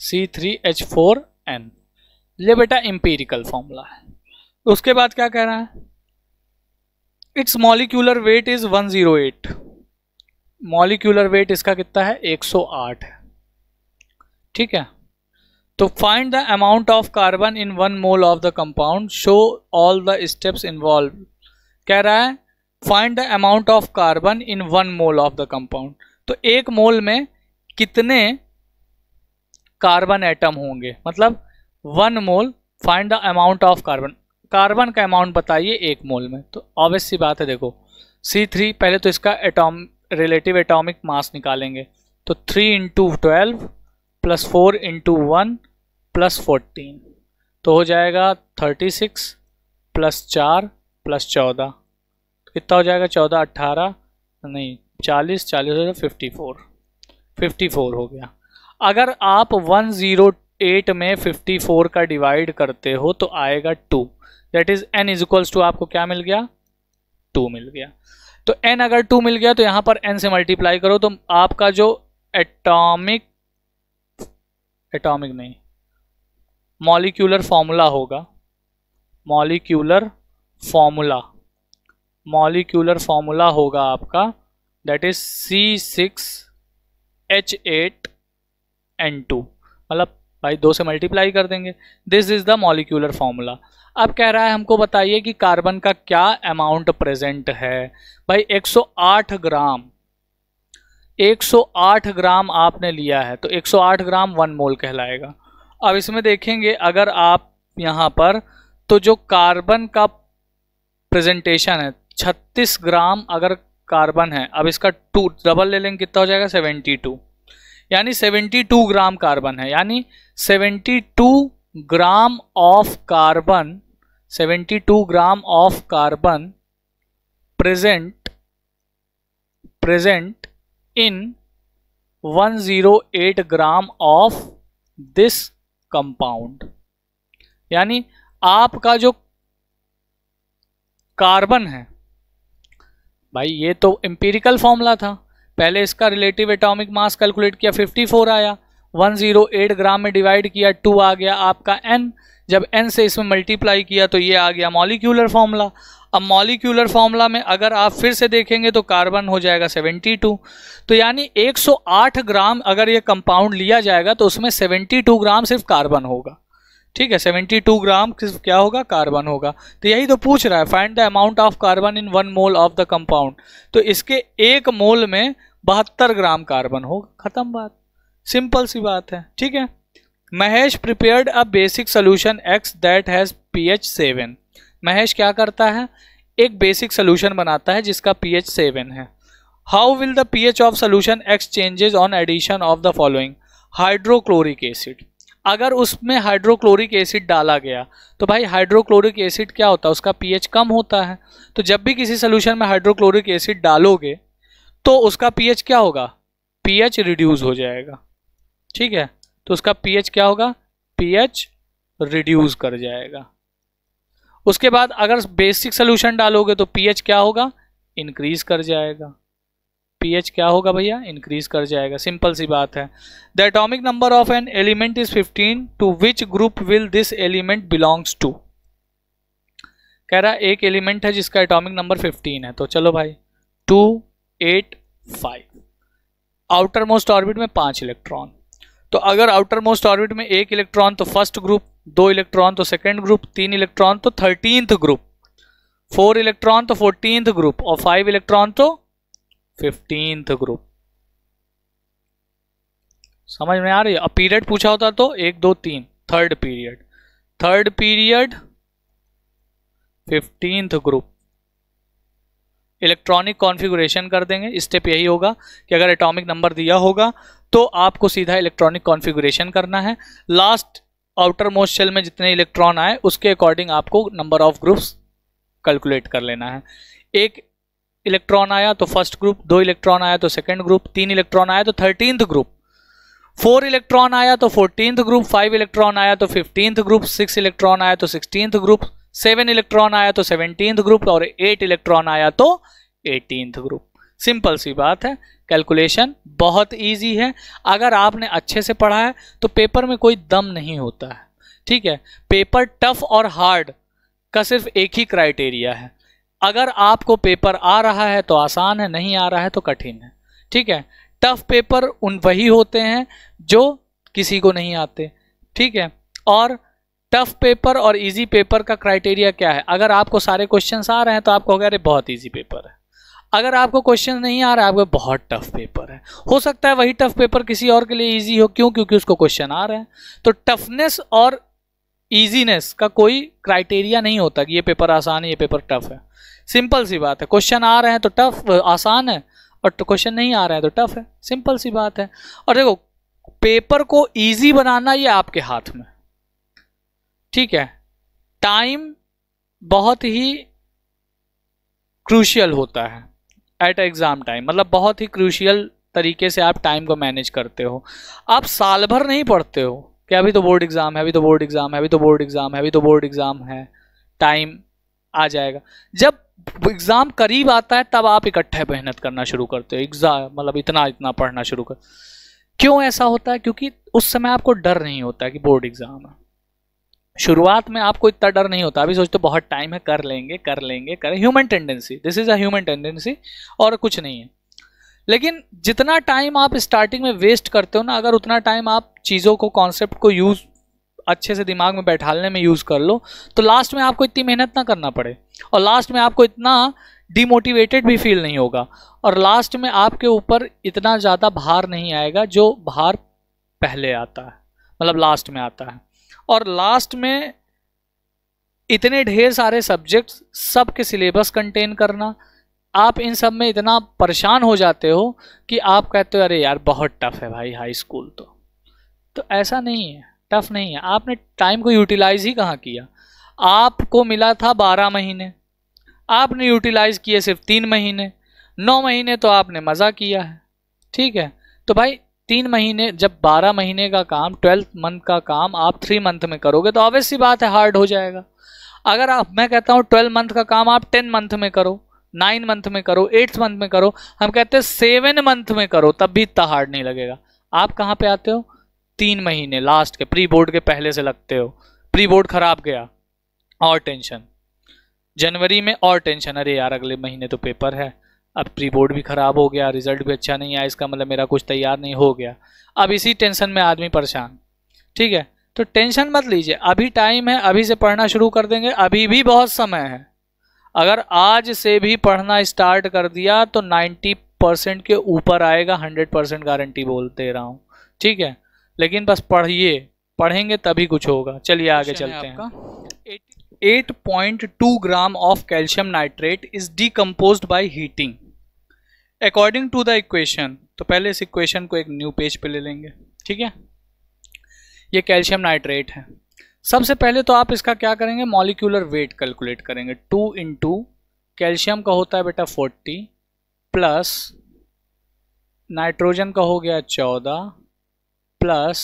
C three H four N ये बेटा एम्पेरिकल फॉर्मूला है उसके बाद क्या कह रहा है it's molecular weight is 108 molecular weight इसका कितना है 108 आठ ठीक है तो find the amount of carbon in one mole of the compound show all the steps involve कह रहा है find the amount of carbon in one mole of the compound तो एक मोल में कितने कार्बन एटम होंगे मतलब one mole find the amount of carbon carbon का अमाउंट बताइए एक मोल में तो ऑब्वियस सी बात है देखो सी थ्री पहले तो इसका एटॉम रिलेटिव एटॉमिक मास निकालेंगे तो three into twelve plus four into one plus fourteen तो हो जाएगा थर्टी सिक्स प्लस चार प्लस चौदह कितना हो जाएगा चौदह अट्ठारह नहीं चालीस चालीस हो जाएगा फिफ्टी फोर फिफ्टी फोर हो गया अगर आप वन ज़ीरो एट में फिफ्टी फोर का डिवाइड करते हो तो आएगा two that is N is equals to आपको क्या मिल गया टू मिल गया तो एन अगर टू मिल गया तो यहाँ पर एन से मल्टीप्लाई करो तो आपका जो एटॉमिक एटॉमिक नहीं मॉलिक्यूलर फॉर्मूला होगा मॉलिक्यूलर फॉर्मूला मॉलिक्यूलर फॉर्मूला होगा आपका that is C six H eight N two मतलब भाई दो से मल्टीप्लाई कर देंगे this is the molecular formula अब कह रहा है हमको बताइए कि कार्बन का क्या अमाउंट प्रेजेंट है भाई 108 ग्राम 108 ग्राम आपने लिया है तो 108 ग्राम वन मोल कहलाएगा अब इसमें देखेंगे अगर आप यहाँ पर तो जो कार्बन का प्रेजेंटेशन है 36 ग्राम अगर कार्बन है अब इसका टू डबल ले लेंगे कितना हो जाएगा 72 यानी 72 ग्राम कार्बन है यानी 72 gram of carbon 72 gram of carbon present present in 108 gram of this compound यानी आपका जो कार्बन है भाई ये तो एम्पीरिकल फॉर्मूला था पहले इसका रिलेटिव एटॉमिक मास कैलकुलेट किया 54 आया 108 ग्राम में डिवाइड किया 2 आ गया आपका n जब n से इसमें मल्टीप्लाई किया तो ये आ गया मॉलिक्यूलर फॉर्मूला अब मॉलिक्यूलर फॉर्मूला में अगर आप फिर से देखेंगे तो कार्बन हो जाएगा 72 तो यानी 108 ग्राम अगर ये कंपाउंड लिया जाएगा तो उसमें 72 ग्राम सिर्फ कार्बन होगा ठीक है 72 ग्राम सिर्फ क्या होगा कार्बन होगा तो यही तो पूछ रहा है find the amount of carbon in one mole of the compound तो इसके एक मोल में बहत्तर ग्राम कार्बन होगा खत्म बात सिंपल सी बात है ठीक है Mahesh prepared a basic solution X that has P H seven Mahesh क्या करता है एक बेसिक सोल्यूशन बनाता है जिसका पी एच सेवन है how will the P H of solution exchanges on addition of the following hydrochloric acid अगर उसमें हाइड्रोक्लोरिक एसिड डाला गया तो भाई हाइड्रोक्लोरिक एसिड क्या होता है उसका पीएच कम होता है तो जब भी किसी सोल्यूशन में हाइड्रोक्लोरिक एसिड डालोगे तो उसका पीएच क्या होगा पीएच रिड्यूस हो जाएगा ठीक है तो उसका पीएच क्या होगा पीएच रिड्यूस कर जाएगा उसके बाद अगर बेसिक सोल्यूशन डालोगे तो पीएच क्या होगा इंक्रीज कर जाएगा पीएच क्या होगा भैया इंक्रीज कर जाएगा सिंपल सी बात है the atomic number of an element is 15 to which group will this element belongs to कह रहा एक एलिमेंट है जिसका एटॉमिक नंबर 15 है तो चलो भाई two eight five outer most orbit में पांच इलेक्ट्रॉन तो अगर आउटर मोस्ट ऑर्बिट में एक इलेक्ट्रॉन तो फर्स्ट ग्रुप दो इलेक्ट्रॉन तो सेकेंड ग्रुप तीन इलेक्ट्रॉन तो थर्टींथ ग्रुप फोर इलेक्ट्रॉन तो फोर्टींथ ग्रुप और फाइव इलेक्ट्रॉन तो फिफ्टींथ ग्रुप समझ में आ रही है अब पीरियड पूछा होता तो एक दो तीन third period third period fifteenth group electronic configuration कर देंगे स्टेप यही होगा कि अगर एटॉमिक नंबर दिया होगा तो आपको सीधा इलेक्ट्रॉनिक कॉन्फ़िगरेशन करना है लास्ट आउटर मोस्ट शेल में जितने इलेक्ट्रॉन आए उसके अकॉर्डिंग आपको नंबर ऑफ ग्रुप्स कैलकुलेट कर लेना है एक इलेक्ट्रॉन आया तो फर्स्ट ग्रुप दो इलेक्ट्रॉन आया तो सेकेंड ग्रुप तीन इलेक्ट्रॉन आया तो थर्टींथ ग्रुप फोर इलेक्ट्रॉन आया तो फोर्टीन ग्रुप फाइव इलेक्ट्रॉन आया तो फिफ्टींथ ग्रुप सिक्स इलेक्ट्रॉन आया तो सिक्सटींथ ग्रुप सेवन इलेक्ट्रॉन आया तो सेवनटीन ग्रुप और एट इलेक्ट्रॉन आया तो एटीनथ ग्रुप सिंपल सी बात है कैलकुलेशन बहुत ईजी है अगर आपने अच्छे से पढ़ा है तो पेपर में कोई दम नहीं होता है ठीक है पेपर टफ और हार्ड का सिर्फ एक ही क्राइटेरिया है अगर आपको पेपर आ रहा है तो आसान है नहीं आ रहा है तो कठिन है ठीक है टफ पेपर उन वही होते हैं जो किसी को नहीं आते ठीक है और टफ पेपर और इजी पेपर का क्राइटेरिया क्या है अगर आपको सारे क्वेश्चन आ रहे हैं तो आपको कहोगे अरे बहुत ईजी पेपर है अगर आपको क्वेश्चन नहीं आ रहा है आपका बहुत टफ पेपर है हो सकता है वही टफ पेपर किसी और के लिए ईजी हो क्यों क्योंकि उसको क्वेश्चन आ रहे हैं तो टफनेस और ईजीनेस का कोई क्राइटेरिया नहीं होता कि ये पेपर आसान है ये पेपर टफ है सिंपल सी बात है क्वेश्चन आ रहे हैं तो टफ आसान है और क्वेश्चन तो नहीं आ रहा तो है तो टफ है सिंपल सी बात है और देखो पेपर को ईजी बनाना ये आपके हाथ में ठीक है टाइम बहुत ही क्रूशियल होता है एट एग्ज़ाम टाइम मतलब बहुत ही क्रूशियल तरीके से आप टाइम को मैनेज करते हो आप साल भर नहीं पढ़ते हो कि अभी तो बोर्ड एग्ज़ाम है अभी तो बोर्ड एग्ज़ाम है अभी तो बोर्ड एग्ज़ाम है अभी तो बोर्ड एग्ज़ाम है टाइम आ जाएगा जब एग्ज़ाम करीब आता है तब आप इकट्ठे मेहनत करना शुरू करते हो एग्ज़ाम मतलब इतना इतना पढ़ना शुरू कर क्यों ऐसा होता है क्योंकि उस समय आपको डर नहीं होता कि बोर्ड एग्ज़ाम है शुरुआत में आपको इतना डर नहीं होता अभी सोचते बहुत टाइम है कर लेंगे कर लेंगे कर human tendency this is human tendency और कुछ नहीं है लेकिन जितना टाइम आप स्टार्टिंग में वेस्ट करते हो ना अगर उतना टाइम आप चीज़ों को कॉन्सेप्ट को यूज़ अच्छे से दिमाग में बैठाने में यूज़ कर लो तो लास्ट में आपको इतनी मेहनत ना करना पड़े और लास्ट में आपको इतना डिमोटिवेटेड भी फील नहीं होगा और लास्ट में आपके ऊपर इतना ज़्यादा भार नहीं आएगा जो भार पहले आता है मतलब लास्ट में आता है और लास्ट में इतने ढेर सारे सब्जेक्ट्स सब के सिलेबस कंटेन करना आप इन सब में इतना परेशान हो जाते हो कि आप कहते हो अरे यार बहुत टफ है भाई हाई स्कूल तो तो ऐसा नहीं है टफ नहीं है आपने टाइम को यूटिलाइज ही कहाँ किया आपको मिला था बारह महीने आपने यूटिलाइज किए सिर्फ तीन महीने नौ महीने तो आपने मज़ा किया है ठीक है तो भाई तीन महीने जब बारह महीने का काम ट्वेल्थ मंथ का काम आप थ्री मंथ में करोगे तो ऑब्वियस सी बात है हार्ड हो जाएगा अगर आप मैं कहता हूँ ट्वेल्थ मंथ का काम आप टेन मंथ में करो नाइन मंथ में करो एट्थ मंथ में करो हम कहते हैं सेवन मंथ में करो तब भी इतना हार्ड नहीं लगेगा आप कहाँ पे आते हो तीन महीने लास्ट के प्री बोर्ड के पहले से लगते हो प्री बोर्ड खराब गया और टेंशन जनवरी में और टेंशन अरे यार अगले महीने तो पेपर है अब प्री बोर्ड भी ख़राब हो गया रिजल्ट भी अच्छा नहीं आया इसका मतलब मेरा कुछ तैयार नहीं हो गया अब इसी टेंशन में आदमी परेशान ठीक है तो टेंशन मत लीजिए अभी टाइम है अभी से पढ़ना शुरू कर देंगे अभी भी बहुत समय है अगर आज से भी पढ़ना स्टार्ट कर दिया तो 90 परसेंट के ऊपर आएगा 100 परसेंट गारंटी बोलते रहा हूँ ठीक है लेकिन बस पढ़िए पढ़ेंगे तभी कुछ होगा चलिए आगे चलते हैं eight point two gram of calcium nitrate is decompose by heating according to the equation तो पहले इस इक्वेशन को एक न्यू पेज पे ले लेंगे ठीक है ये कैल्शियम नाइट्रेट है सबसे पहले तो आप इसका क्या करेंगे मॉलिक्यूलर वेट कैलकुलेट करेंगे टू इन टू कैल्शियम का होता है बेटा फोर्टी प्लस नाइट्रोजन का हो गया चौदह प्लस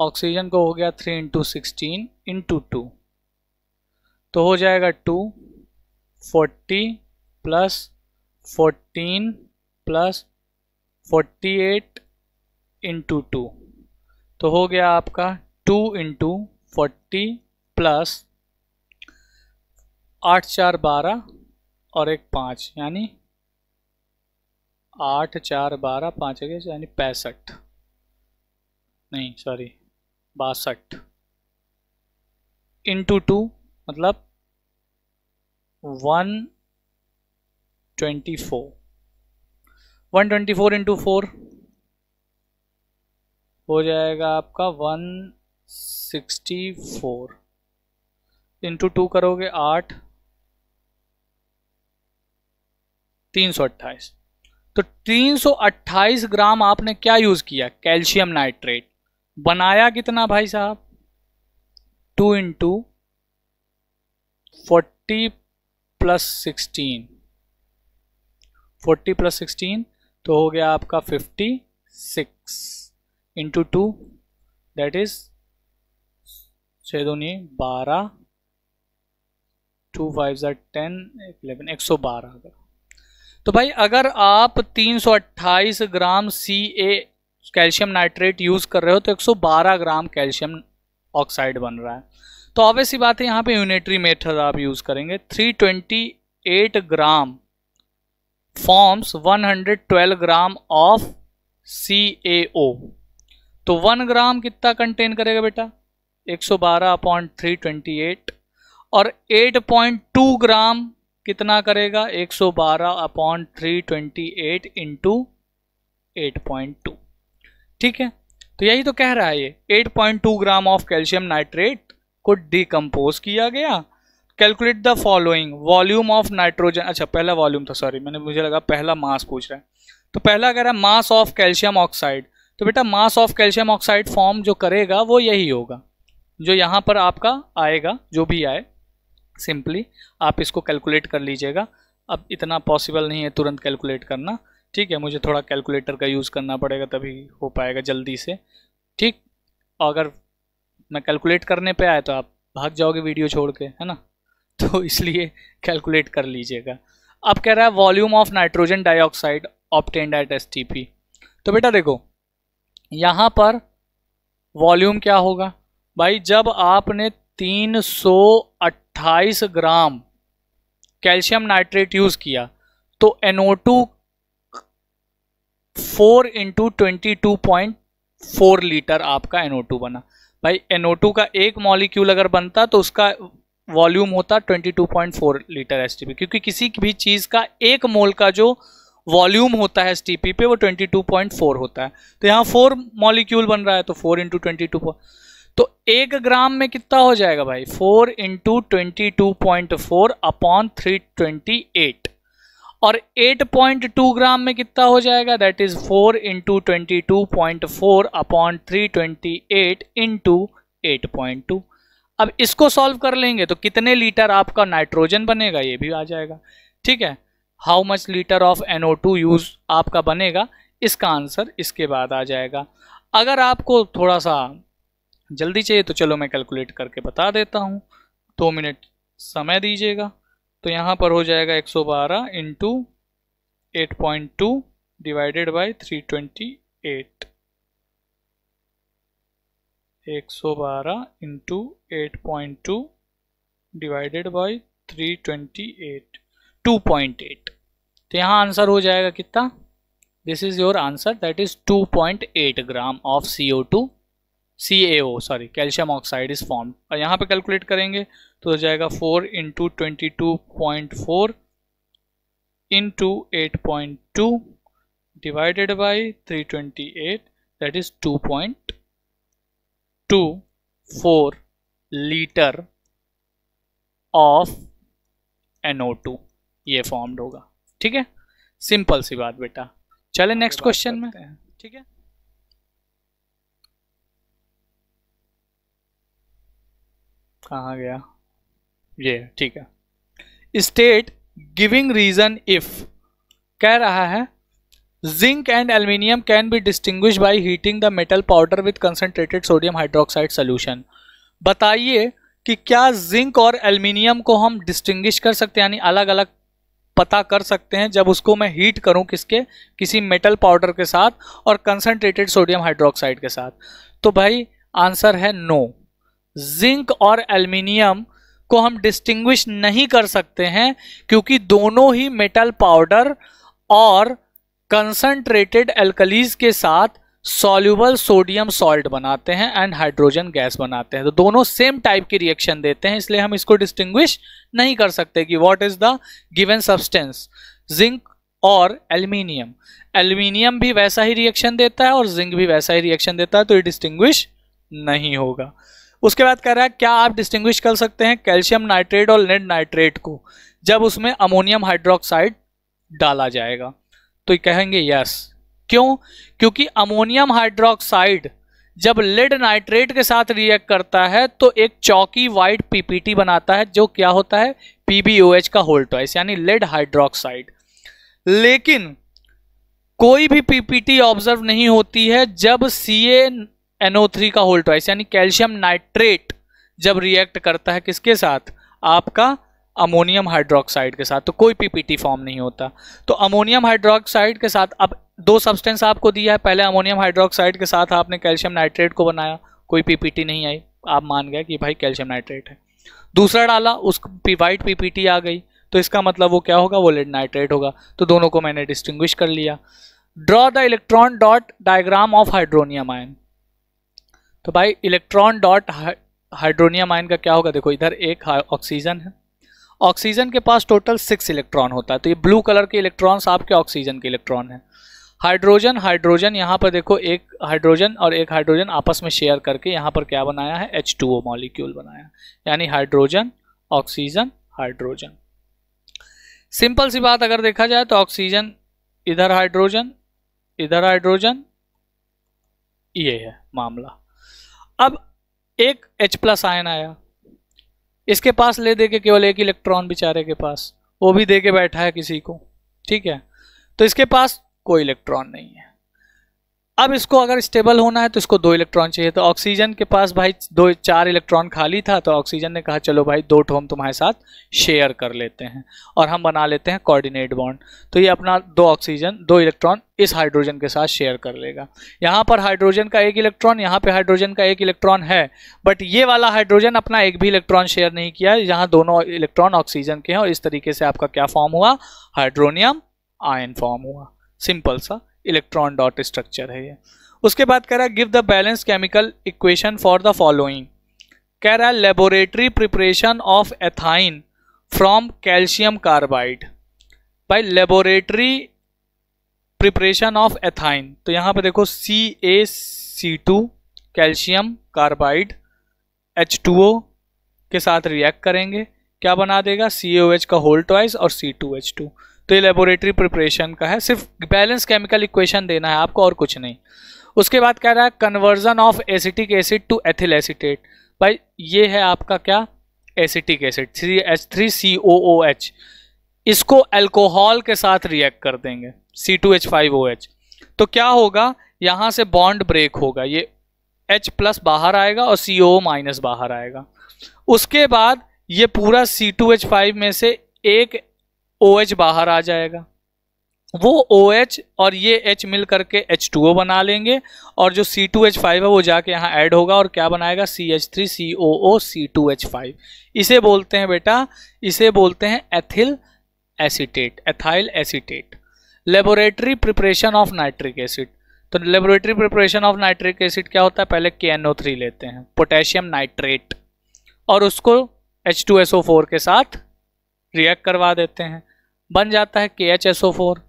ऑक्सीजन का हो गया three into sixteen into two तो हो जाएगा two forty plus fourteen plus forty eight into two तो हो गया आपका टू इंटू फोर्टी प्लस आठ चार बारह और एक पाँच यानी आठ चार बारह पाँच एक यानी पैंसठ नहीं सॉरी बासठ इंटू टू मतलब one twenty four one twenty four into four हो जाएगा आपका one sixty four into two करोगे आठ तीन सौ अट्ठाईस तो तीन सौ अट्ठाईस ग्राम आपने क्या यूज किया कैल्शियम नाइट्रेट बनाया कितना भाई साहब two into forty plus sixteen forty plus sixteen तो हो गया आपका fifty six into two that is छः दूनी बारह टू फाइव ज़ा टेन इलेवन एक सौ बारह अगर तो भाई अगर आप 328 gram C A calcium nitrate use कर रहे हो तो 112 ग्राम कैल्शियम ऑक्साइड बन रहा है तो ऑब्वियस ही बात है यहाँ पे यूनिटरी मेथड आप यूज़ करेंगे 328 gram forms 112 gram of CaO तो 1 ग्राम कितना कंटेन करेगा बेटा 112 अपॉइंट थ्री ट्वेंटी एट और 8.2 ग्राम कितना करेगा 112 अपॉन 328 इंटू 8.2 ठीक है तो यही तो कह रहा है ये 8.2 ग्राम ऑफ कैल्शियम नाइट्रेट को डिकम्पोज किया गया calculate the following volume of nitrogen अच्छा पहला वॉल्यूम था सॉरी मैंने मुझे लगा पहला मास पूछ रहा है तो पहला कह रहा है मास ऑफ कैल्शियम ऑक्साइड तो बेटा mass of calcium oxide form जो करेगा वो यही होगा जो यहाँ पर आपका आएगा जो भी आए सिंपली आप इसको कैलकुलेट कर लीजिएगा अब इतना पॉसिबल नहीं है तुरंत कैलकुलेट करना ठीक है मुझे थोड़ा कैलकुलेटर का यूज़ करना पड़ेगा तभी हो पाएगा जल्दी से ठीक अगर मैं कैलकुलेट करने पे आया तो आप भाग जाओगे वीडियो छोड़ के है ना तो इसलिए कैलकुलेट कर लीजिएगा अब कह रहा है volume of nitrogen dioxide obtained at S तो बेटा देखो यहाँ पर वॉल्यूम क्या होगा भाई जब आपने 328 ग्राम कैल्शियम नाइट्रेट यूज़ किया तो NO2 four into twenty two point four litre आपका NO2 बना भाई NO2 का एक मॉलिक्यूल अगर बनता तो उसका वॉल्यूम होता 22.4 लीटर एस क्योंकि किसी भी चीज़ का एक मोल का जो वॉल्यूम होता है एस पे वो 22.4 होता है तो यहाँ फोर मॉलिक्यूल बन रहा है तो फोर इंटू ट्वेंटी तो एक ग्राम में कितना हो जाएगा भाई four into twenty two point four upon three twenty eight और एट पॉइंट टू ग्राम में कितना हो जाएगा that is four into twenty two point four upon three twenty eight into eight point two अब इसको सॉल्व कर लेंगे तो कितने लीटर आपका नाइट्रोजन बनेगा ये भी आ जाएगा ठीक है how much litre of NO two use आपका बनेगा इसका आंसर इसके बाद आ जाएगा अगर आपको थोड़ा सा जल्दी चाहिए तो चलो मैं कैलकुलेट करके बता देता हूँ दो मिनट समय दीजिएगा तो यहाँ पर हो जाएगा 112 सौ बारह into eight divided by three twenty eight एक सौ बारह into eight point two divided by three twenty eight two point eight तो यहाँ आंसर हो जाएगा कितना this is your answer that is two point eight gram of C O two C A O sorry calcium oxide is form और यहाँ पे calculate करेंगे तो हो जाएगा four into twenty two point four into eight point two divided by three twenty eight that is two point two four litre of NO2 ये formed होगा ठीक है सिंपल सी बात बेटा चले नेक्स्ट क्वेश्चन में ठीक है कहा गया ये ठीक है स्टेट गिविंग रीजन इफ कह रहा है zinc and aluminium can be distinguish by heating the metal powder with concentrated sodium hydroxide solution बताइए कि क्या जिंक और एल्यूमिनियम को हम डिस्टिंग्विश कर सकते हैं यानी अलग अलग पता कर सकते हैं जब उसको मैं हीट करूं किसके किसी मेटल पाउडर के साथ और कंसनट्रेटेड सोडियम हाइड्रोक्साइड के साथ तो भाई आंसर है नो जिंक और एल्यूमिनियम को हम डिस्टिंग्विश नहीं कर सकते हैं क्योंकि दोनों ही मेटल पाउडर और कंसनट्रेटेड एल्कलीज के साथ सॉल्यूबल सोडियम सॉल्ट बनाते हैं एंड हाइड्रोजन गैस बनाते हैं तो दोनों सेम टाइप की रिएक्शन देते हैं इसलिए हम इसको डिस्टिंग्विश नहीं कर सकते कि what is the given substance zinc और एल्यूमिनियम एल्यूमिनियम भी वैसा ही रिएक्शन देता है और जिंक भी वैसा ही रिएक्शन देता है तो ये डिस्टिंग्विश नहीं होगा उसके बाद कह रहा है क्या आप डिस्टिंग्विश कर सकते हैं कैल्शियम नाइट्रेट और लेड नाइट्रेट को जब उसमें अमोनियम हाइड्रोक्साइड डाला जाएगा तो कहेंगे यस क्यों क्योंकि अमोनियम हाइड्रोक्साइड जब लेड नाइट्रेट के साथ रिएक्ट करता है तो एक चौकी वाइट पीपीटी बनाता है जो क्या होता है पीबीओएच का होल यानी लेड हाइड्रोक्साइड लेकिन कोई भी पीपीटी ऑब्जर्व नहीं होती है जब सी एनओ थ्री का होल यानी कैल्शियम नाइट्रेट जब रिएक्ट करता है किसके साथ आपका अमोनियम हाइड्रोक्साइड के साथ तो कोई पीपीटी फॉर्म नहीं होता तो अमोनियम हाइड्रोक्साइड के साथ अब दो सब्सटेंस आपको दिया है पहले अमोनियम हाइड्रोक्साइड के साथ आपने कैल्शियम नाइट्रेट को बनाया कोई पीपीटी नहीं आई आप मान गए कि भाई कैल्शियम नाइट्रेट है दूसरा डाला उस पी वाइट पीपीटी आ गई तो इसका मतलब वो क्या होगा वो लेड नाइट्रेट होगा तो दोनों को मैंने डिस्टिंग्विश कर लिया draw the electron dot diagram of hydronium ion तो भाई इलेक्ट्रॉन डॉट हाइड्रोनियम आयन का क्या होगा देखो इधर एक ऑक्सीजन है ऑक्सीजन के पास टोटल सिक्स इलेक्ट्रॉन होता है तो ये ब्लू कलर के इलेक्ट्रॉन्स आपके ऑक्सीजन के इलेक्ट्रॉन हैं हाइड्रोजन हाइड्रोजन यहाँ पर देखो एक हाइड्रोजन और एक हाइड्रोजन आपस में शेयर करके यहाँ पर क्या बनाया है एच टू ओ मॉलिक्यूल बनाया यानी हाइड्रोजन ऑक्सीजन हाइड्रोजन सिंपल सी बात अगर देखा जाए तो ऑक्सीजन इधर हाइड्रोजन इधर हाइड्रोजन ये है मामला अब एक H प्लस आयन आया इसके पास ले दे के केवल एक इलेक्ट्रॉन बेचारे के पास वो भी दे के बैठा है किसी को ठीक है तो इसके पास कोई इलेक्ट्रॉन नहीं है अब इसको अगर स्टेबल होना है तो इसको दो इलेक्ट्रॉन चाहिए तो ऑक्सीजन के पास भाई दो चार इलेक्ट्रॉन खाली था तो ऑक्सीजन ने कहा चलो भाई दो ठोम तुम्हारे साथ शेयर कर लेते हैं और हम बना लेते हैं कोऑर्डिनेट बॉन्ड तो ये अपना दो ऑक्सीजन दो इलेक्ट्रॉन इस हाइड्रोजन के साथ शेयर कर लेगा यहाँ पर हाइड्रोजन का एक इलेक्ट्रॉन यहाँ पर हाइड्रोजन का एक इलेक्ट्रॉन है बट ये वाला हाइड्रोजन अपना एक भी इलेक्ट्रॉन शेयर नहीं किया यहाँ दोनों इलेक्ट्रॉन ऑक्सीजन के हैं और इस तरीके से आपका क्या फॉर्म हुआ हाइड्रोनियम आयन फॉर्म हुआ सिंपल सा इलेक्ट्रॉन डॉट स्ट्रक्चर है ये उसके बाद कह रहा है give the balance chemical equation for the following कह रहा है laboratory preparation of ethyne from calcium carbide by laboratory preparation of ethyne तो यहाँ पे देखो C A C two calcium carbide H two O के साथ रिएक्ट करेंगे क्या बना देगा सी ओ एच का होल्ड ट्वाइस और सी टू एच टू तो ये लेबोरेटरी प्रिपरेशन का है सिर्फ बैलेंस केमिकल इक्वेशन देना है आपको और कुछ नहीं उसके बाद कह रहा है conversion of acetic acid to ethyl acetate भाई ये है आपका क्या acetic acid three H three C O O H इसको अल्कोहल के साथ रिएक्ट कर देंगे C two H five O H तो क्या होगा यहाँ से बॉन्ड ब्रेक होगा ये H प्लस बाहर आएगा और सी ओ माइनस बाहर आएगा उसके बाद ये पूरा सी टू एच फाइव में से एक ओ OH बाहर आ जाएगा वो ओ OH और ये H मिल करके H2O बना लेंगे और जो C2H5 है वो जाके यहाँ ऐड होगा और क्या बनाएगा एच फाइव इसे बोलते हैं बेटा इसे बोलते हैं ethyl acetate ethyl acetate laboratory preparation of nitric acid तो laboratory preparation of nitric acid क्या होता है पहले के लेते हैं पोटेशियम नाइट्रेट और उसको एच के साथ रिएक्ट करवा देते हैं बन जाता है के एच एस ओ फोर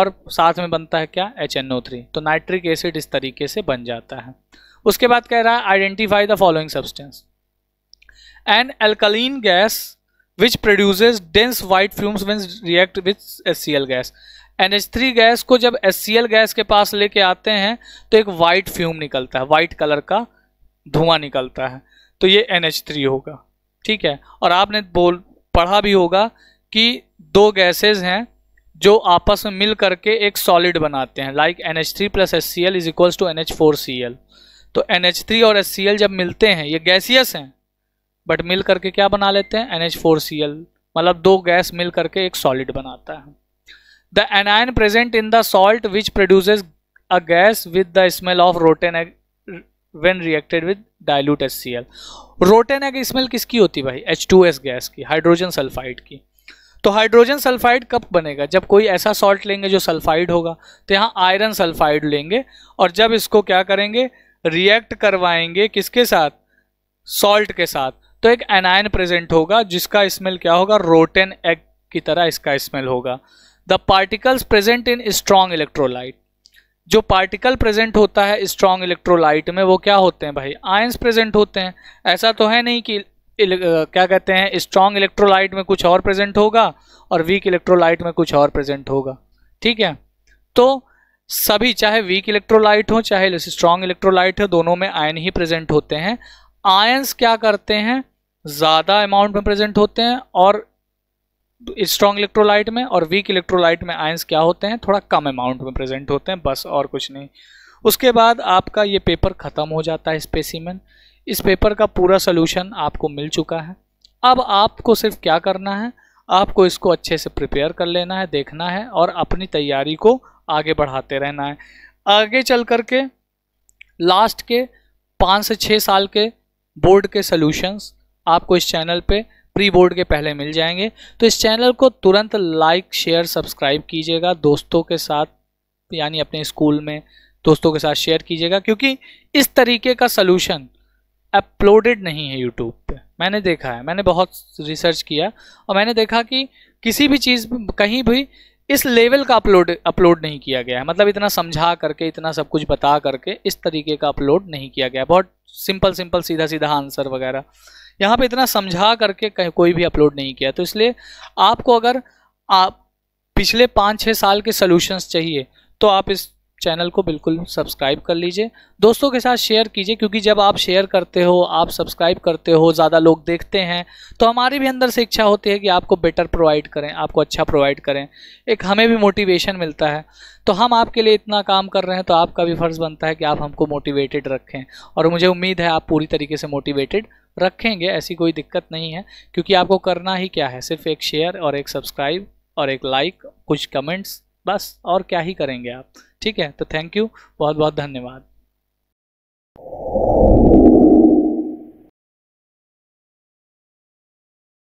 और साथ में बनता है क्या एच एन ओ थ्री तो नाइट्रिक एसिड इस तरीके से बन जाता है उसके बाद कह रहा है identify the following substance an alkaline gas which produces dense white fumes when react with S C L gas N H three gas को जब एस सी एल गैस के पास लेके आते हैं तो एक वाइट फ्यूम निकलता है वाइट कलर का धुआं निकलता है तो ये एन एच थ्री होगा ठीक है और आपने बोल पढ़ा भी होगा कि दो गैसेज हैं जो आपस में मिल करके एक सॉलिड बनाते हैं like N H three plus S C L is equals to N H four C L तो एन एच थ्री और एस सी एल जब मिलते हैं ये गैसियस हैं बट मिल करके क्या बना लेते हैं N H four C L मतलब दो गैस मिल करके एक सॉलिड बनाता है the anion present in the salt which produces a gas with the smell of rotten egg when reacted with dilute S C L rotten egg smell किसकी होती भाई एच टू एस गैस की hydrogen sulphide की तो hydrogen sulphide कब बनेगा जब कोई ऐसा सॉल्ट लेंगे जो सल्फाइड होगा तो यहाँ आयरन सल्फाइड लेंगे और जब इसको क्या करेंगे रिएक्ट करवाएंगे किसके साथ सॉल्ट के साथ तो एक एनायन प्रेजेंट होगा जिसका स्मेल क्या होगा रोटेन एग की तरह इसका स्मेल होगा the particles present in strong electrolyte जो पार्टिकल प्रेजेंट होता है स्ट्रॉन्ग इलेक्ट्रोलाइट में वो क्या होते हैं भाई आयंस प्रेजेंट होते हैं ऐसा तो है नहीं कि क्या कहते हैं स्ट्रॉन्ग इलेक्ट्रोलाइट में कुछ और प्रेजेंट होगा और वीक इलेक्ट्रोलाइट में कुछ और प्रेजेंट होगा ठीक है तो सभी चाहे वीक इलेक्ट्रोलाइट हो चाहे स्ट्रॉन्ग इलेक्ट्रोलाइट हो दोनों में आयन ही प्रेजेंट होते हैं आयन्स क्या करते हैं ज़्यादा अमाउंट में प्रेजेंट होते हैं और स्ट्रॉन्ग इलेक्ट्रोलाइट में और वीक इलेक्ट्रोलाइट में आयन्स क्या होते हैं थोड़ा कम अमाउंट में प्रेजेंट होते हैं बस और कुछ नहीं उसके बाद आपका ये पेपर ख़त्म हो जाता है स्पेसिमेन इस पेपर का पूरा सोल्यूशन आपको मिल चुका है अब आपको सिर्फ क्या करना है आपको इसको अच्छे से प्रिपेयर कर लेना है देखना है और अपनी तैयारी को आगे बढ़ाते रहना है आगे चल कर के लास्ट के पाँच से छः साल के बोर्ड के सोल्यूशंस आपको इस चैनल पे प्री बोर्ड के पहले मिल जाएंगे तो इस चैनल को तुरंत लाइक शेयर सब्सक्राइब कीजिएगा दोस्तों के साथ यानी अपने स्कूल में दोस्तों के साथ शेयर कीजिएगा क्योंकि इस तरीके का सोल्यूशन अपलोडेड नहीं है यूट्यूब पे मैंने देखा है मैंने बहुत रिसर्च किया और मैंने देखा कि किसी भी चीज़ कहीं भी इस लेवल का अपलोड अपलोड नहीं किया गया है मतलब इतना समझा करके इतना सब कुछ बता करके इस तरीके का अपलोड नहीं किया गया बहुत सिंपल सिंपल सीधा सीधा आंसर वगैरह यहाँ पे इतना समझा करके कोई भी अपलोड नहीं किया तो इसलिए आपको अगर आप पिछले पाँच छः साल के सोल्यूशंस चाहिए तो आप इस चैनल को बिल्कुल सब्सक्राइब कर लीजिए दोस्तों के साथ शेयर कीजिए क्योंकि जब आप शेयर करते हो आप सब्सक्राइब करते हो ज़्यादा लोग देखते हैं तो हमारे भी अंदर से इच्छा होती है कि आपको बेटर प्रोवाइड करें आपको अच्छा प्रोवाइड करें एक हमें भी मोटिवेशन मिलता है तो हम आपके लिए इतना काम कर रहे हैं तो आपका भी फ़र्ज़ बनता है कि आप हमको मोटिवेटेड रखें और मुझे उम्मीद है आप पूरी तरीके से मोटिवेटेड रखेंगे ऐसी कोई दिक्कत नहीं है क्योंकि आपको करना ही क्या है सिर्फ एक शेयर और एक सब्सक्राइब और एक लाइक कुछ कमेंट्स बस और क्या ही करेंगे आप ठीक है तो थैंक यू बहुत बहुत धन्यवाद